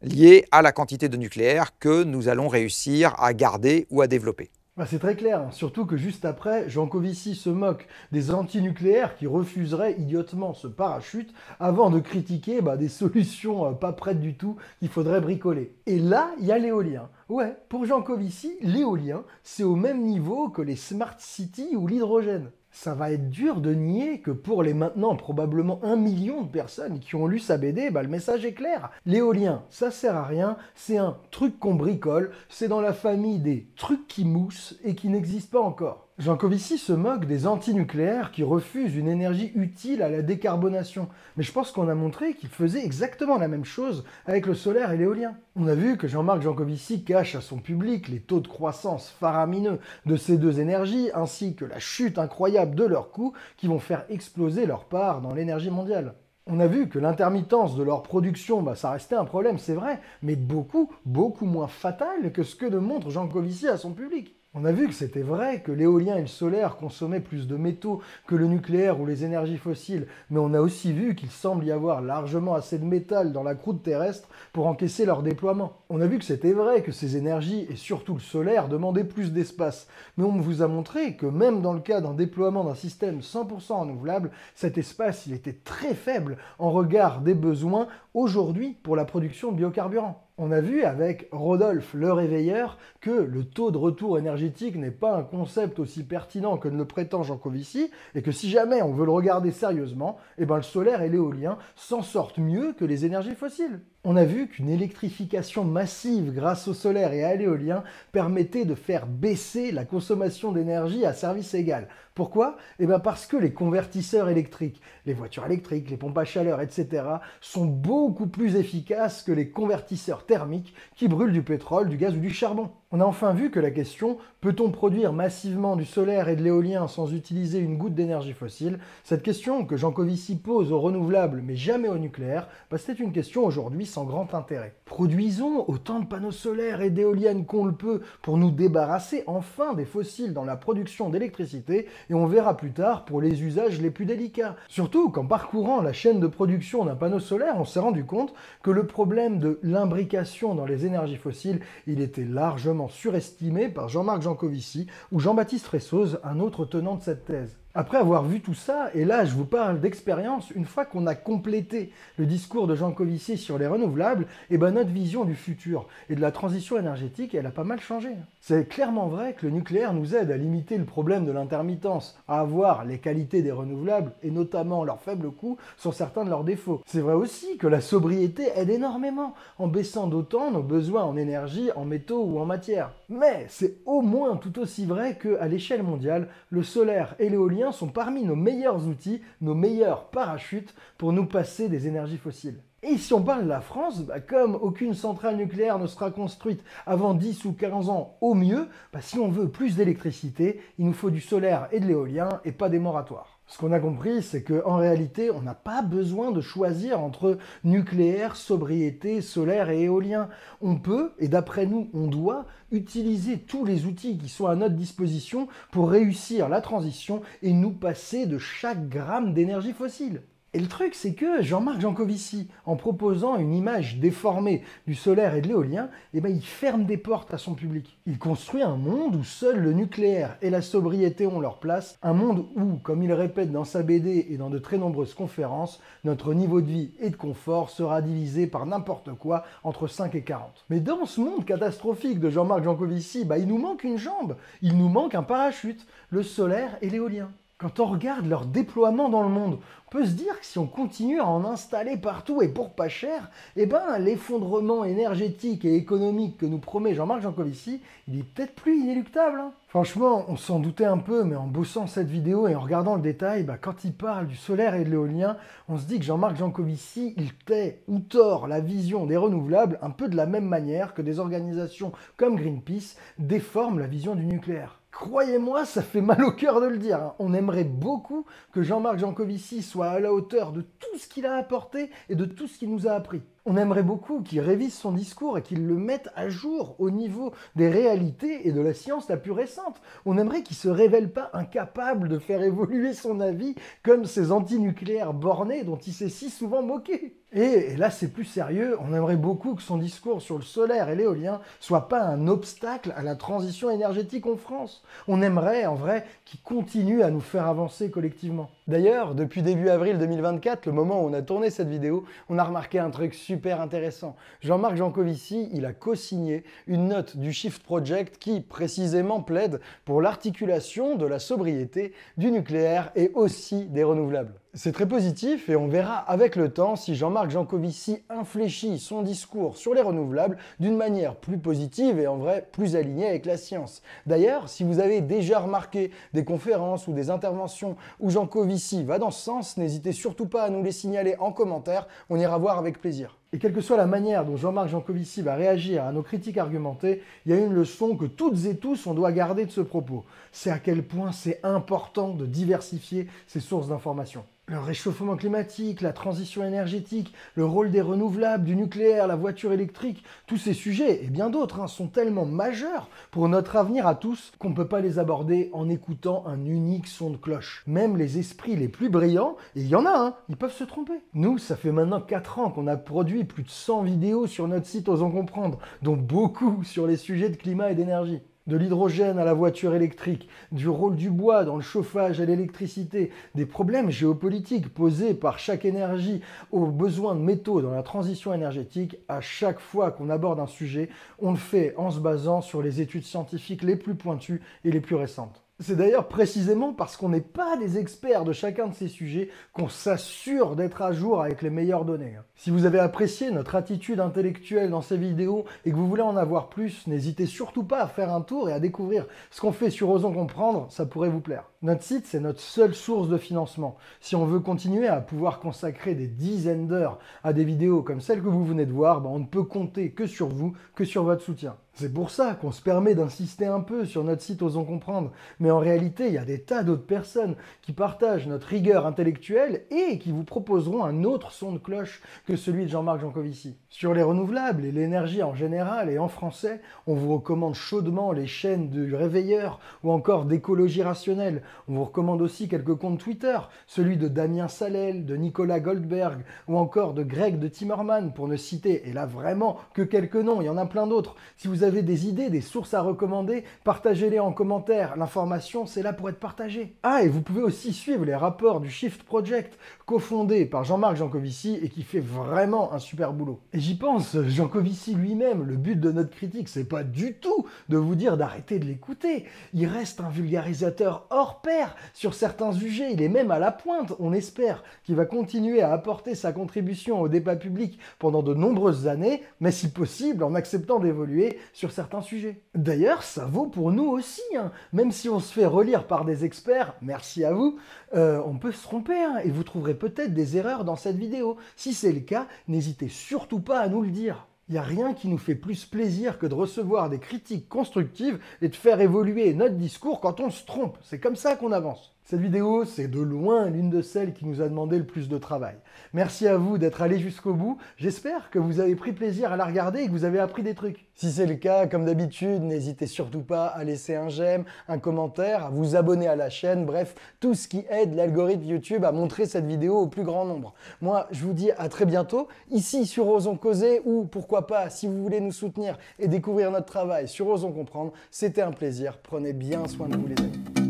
liée à la quantité de nucléaire que nous allons réussir à garder ou à développer. Bah, c'est très clair, hein. surtout que juste après, Covici se moque des antinucléaires qui refuseraient idiotement ce parachute avant de critiquer bah, des solutions euh, pas prêtes du tout qu'il faudrait bricoler. Et là, il y a l'éolien. Ouais, pour Covici, l'éolien, c'est au même niveau que les smart cities ou l'hydrogène ça va être dur de nier que pour les maintenant probablement un million de personnes qui ont lu sa BD, bah, le message est clair. L'éolien, ça sert à rien, c'est un truc qu'on bricole, c'est dans la famille des trucs qui moussent et qui n'existent pas encore. Covici se moque des antinucléaires qui refusent une énergie utile à la décarbonation. Mais je pense qu'on a montré qu'il faisait exactement la même chose avec le solaire et l'éolien. On a vu que Jean-Marc Jancovici cache à son public les taux de croissance faramineux de ces deux énergies ainsi que la chute incroyable de leurs coûts qui vont faire exploser leur part dans l'énergie mondiale. On a vu que l'intermittence de leur production, bah, ça restait un problème, c'est vrai, mais beaucoup, beaucoup moins fatal que ce que montre montre Covici à son public. On a vu que c'était vrai, que l'éolien et le solaire consommaient plus de métaux que le nucléaire ou les énergies fossiles, mais on a aussi vu qu'il semble y avoir largement assez de métal dans la croûte terrestre pour encaisser leur déploiement. On a vu que c'était vrai, que ces énergies, et surtout le solaire, demandaient plus d'espace. Mais on vous a montré que même dans le cas d'un déploiement d'un système 100% renouvelable, cet espace, il était très faible en regard des besoins aujourd'hui pour la production de biocarburants. On a vu avec Rodolphe le réveilleur que le taux de retour énergétique n'est pas un concept aussi pertinent que ne le prétend Jean Covici et que si jamais on veut le regarder sérieusement, eh ben le solaire et l'éolien s'en sortent mieux que les énergies fossiles on a vu qu'une électrification massive grâce au solaire et à l'éolien permettait de faire baisser la consommation d'énergie à service égal. Pourquoi Eh bien parce que les convertisseurs électriques, les voitures électriques, les pompes à chaleur, etc., sont beaucoup plus efficaces que les convertisseurs thermiques qui brûlent du pétrole, du gaz ou du charbon. On a enfin vu que la question peut-on produire massivement du solaire et de l'éolien sans utiliser une goutte d'énergie fossile Cette question que Jancovici pose aux renouvelables mais jamais au nucléaire, bah c'était une question aujourd'hui sans grand intérêt. Produisons autant de panneaux solaires et d'éoliennes qu'on le peut pour nous débarrasser enfin des fossiles dans la production d'électricité et on verra plus tard pour les usages les plus délicats. Surtout qu'en parcourant la chaîne de production d'un panneau solaire, on s'est rendu compte que le problème de l'imbrication dans les énergies fossiles, il était largement surestimé par Jean-Marc Jancovici ou Jean-Baptiste Ressose, un autre tenant de cette thèse. Après avoir vu tout ça, et là je vous parle d'expérience, une fois qu'on a complété le discours de Jean Covici sur les renouvelables, et eh ben notre vision du futur et de la transition énergétique, elle a pas mal changé. C'est clairement vrai que le nucléaire nous aide à limiter le problème de l'intermittence, à avoir les qualités des renouvelables, et notamment leur faible coût, sur certains de leurs défauts. C'est vrai aussi que la sobriété aide énormément, en baissant d'autant nos besoins en énergie, en métaux ou en matière. Mais c'est au moins tout aussi vrai qu'à l'échelle mondiale, le solaire et l'éolien sont parmi nos meilleurs outils, nos meilleurs parachutes pour nous passer des énergies fossiles. Et si on parle de la France, bah, comme aucune centrale nucléaire ne sera construite avant 10 ou 15 ans au mieux, bah, si on veut plus d'électricité, il nous faut du solaire et de l'éolien et pas des moratoires. Ce qu'on a compris, c'est qu'en réalité, on n'a pas besoin de choisir entre nucléaire, sobriété, solaire et éolien. On peut, et d'après nous, on doit, utiliser tous les outils qui sont à notre disposition pour réussir la transition et nous passer de chaque gramme d'énergie fossile. Et le truc, c'est que Jean-Marc Jancovici, en proposant une image déformée du solaire et de l'éolien, eh ben, il ferme des portes à son public. Il construit un monde où seul le nucléaire et la sobriété ont leur place, un monde où, comme il répète dans sa BD et dans de très nombreuses conférences, notre niveau de vie et de confort sera divisé par n'importe quoi entre 5 et 40. Mais dans ce monde catastrophique de Jean-Marc Jancovici, bah, il nous manque une jambe, il nous manque un parachute, le solaire et l'éolien. Quand on regarde leur déploiement dans le monde, peut se dire que si on continue à en installer partout et pour pas cher, eh ben, l'effondrement énergétique et économique que nous promet Jean-Marc Jancovici, il est peut-être plus inéluctable. Hein. Franchement, on s'en doutait un peu, mais en bossant cette vidéo et en regardant le détail, bah, quand il parle du solaire et de l'éolien, on se dit que Jean-Marc Jancovici, il tait ou tord la vision des renouvelables un peu de la même manière que des organisations comme Greenpeace déforment la vision du nucléaire. Croyez-moi, ça fait mal au cœur de le dire. Hein. On aimerait beaucoup que Jean-Marc Jancovici soit à la hauteur de tout ce qu'il a apporté et de tout ce qu'il nous a appris. On aimerait beaucoup qu'il révise son discours et qu'il le mette à jour au niveau des réalités et de la science la plus récente. On aimerait qu'il se révèle pas incapable de faire évoluer son avis comme ces antinucléaires bornés dont il s'est si souvent moqué. Et, là c'est plus sérieux, on aimerait beaucoup que son discours sur le solaire et l'éolien soit pas un obstacle à la transition énergétique en France. On aimerait en vrai qu'il continue à nous faire avancer collectivement. D'ailleurs, depuis début avril 2024, le moment où on a tourné cette vidéo, on a remarqué un truc super intéressant. Jean-Marc Jancovici, il a co-signé une note du Shift Project qui précisément plaide pour l'articulation de la sobriété, du nucléaire et aussi des renouvelables. C'est très positif et on verra avec le temps si Jean-Marc Jancovici infléchit son discours sur les renouvelables d'une manière plus positive et en vrai plus alignée avec la science. D'ailleurs, si vous avez déjà remarqué des conférences ou des interventions où Jean-Covici va dans ce sens, n'hésitez surtout pas à nous les signaler en commentaire, on ira voir avec plaisir. Et quelle que soit la manière dont Jean-Marc Jancovici va réagir à nos critiques argumentées, il y a une leçon que toutes et tous on doit garder de ce propos. C'est à quel point c'est important de diversifier ses sources d'informations le réchauffement climatique, la transition énergétique, le rôle des renouvelables, du nucléaire, la voiture électrique, tous ces sujets et bien d'autres hein, sont tellement majeurs pour notre avenir à tous qu'on ne peut pas les aborder en écoutant un unique son de cloche. Même les esprits les plus brillants, et il y en a, hein, ils peuvent se tromper. Nous, ça fait maintenant 4 ans qu'on a produit plus de 100 vidéos sur notre site Osons Comprendre, dont beaucoup sur les sujets de climat et d'énergie de l'hydrogène à la voiture électrique, du rôle du bois dans le chauffage à l'électricité, des problèmes géopolitiques posés par chaque énergie aux besoins de métaux dans la transition énergétique, à chaque fois qu'on aborde un sujet, on le fait en se basant sur les études scientifiques les plus pointues et les plus récentes. C'est d'ailleurs précisément parce qu'on n'est pas des experts de chacun de ces sujets qu'on s'assure d'être à jour avec les meilleures données. Hein. Si vous avez apprécié notre attitude intellectuelle dans ces vidéos et que vous voulez en avoir plus, n'hésitez surtout pas à faire un tour et à découvrir ce qu'on fait sur Osons Comprendre, ça pourrait vous plaire. Notre site, c'est notre seule source de financement. Si on veut continuer à pouvoir consacrer des dizaines d'heures à des vidéos comme celle que vous venez de voir, ben, on ne peut compter que sur vous, que sur votre soutien. C'est pour ça qu'on se permet d'insister un peu sur notre site Osons Comprendre. Mais en réalité, il y a des tas d'autres personnes qui partagent notre rigueur intellectuelle et qui vous proposeront un autre son de cloche que celui de Jean-Marc Jancovici. Sur les renouvelables et l'énergie en général et en français, on vous recommande chaudement les chaînes du Réveilleur ou encore d'écologie rationnelle. On vous recommande aussi quelques comptes Twitter, celui de Damien Salel, de Nicolas Goldberg ou encore de Greg de Timmerman pour ne citer, et là vraiment, que quelques noms, il y en a plein d'autres. Si vous avez des idées, des sources à recommander, partagez-les en commentaire. L'information, c'est là pour être partagée. Ah, et vous pouvez aussi suivre les rapports du Shift Project, cofondé par Jean-Marc Jancovici et qui fait vraiment un super boulot. Et j'y pense, Jean Covici lui-même, le but de notre critique, c'est pas du tout de vous dire d'arrêter de l'écouter. Il reste un vulgarisateur hors pair sur certains sujets, il est même à la pointe, on espère, qu'il va continuer à apporter sa contribution au débat public pendant de nombreuses années, mais si possible en acceptant d'évoluer sur certains sujets. D'ailleurs, ça vaut pour nous aussi, hein. même si on se fait relire par des experts, merci à vous, euh, on peut se tromper hein, et vous trouverez peut-être des erreurs dans cette vidéo. Si c'est le cas, n'hésitez surtout pas à nous le dire. Il n'y a rien qui nous fait plus plaisir que de recevoir des critiques constructives et de faire évoluer notre discours quand on se trompe. C'est comme ça qu'on avance. Cette vidéo, c'est de loin l'une de celles qui nous a demandé le plus de travail. Merci à vous d'être allé jusqu'au bout. J'espère que vous avez pris plaisir à la regarder et que vous avez appris des trucs. Si c'est le cas, comme d'habitude, n'hésitez surtout pas à laisser un j'aime, un commentaire, à vous abonner à la chaîne, bref, tout ce qui aide l'algorithme YouTube à montrer cette vidéo au plus grand nombre. Moi, je vous dis à très bientôt, ici sur Osons Causer ou pourquoi pas, si vous voulez nous soutenir et découvrir notre travail sur Osons Comprendre, c'était un plaisir. Prenez bien soin de vous les amis.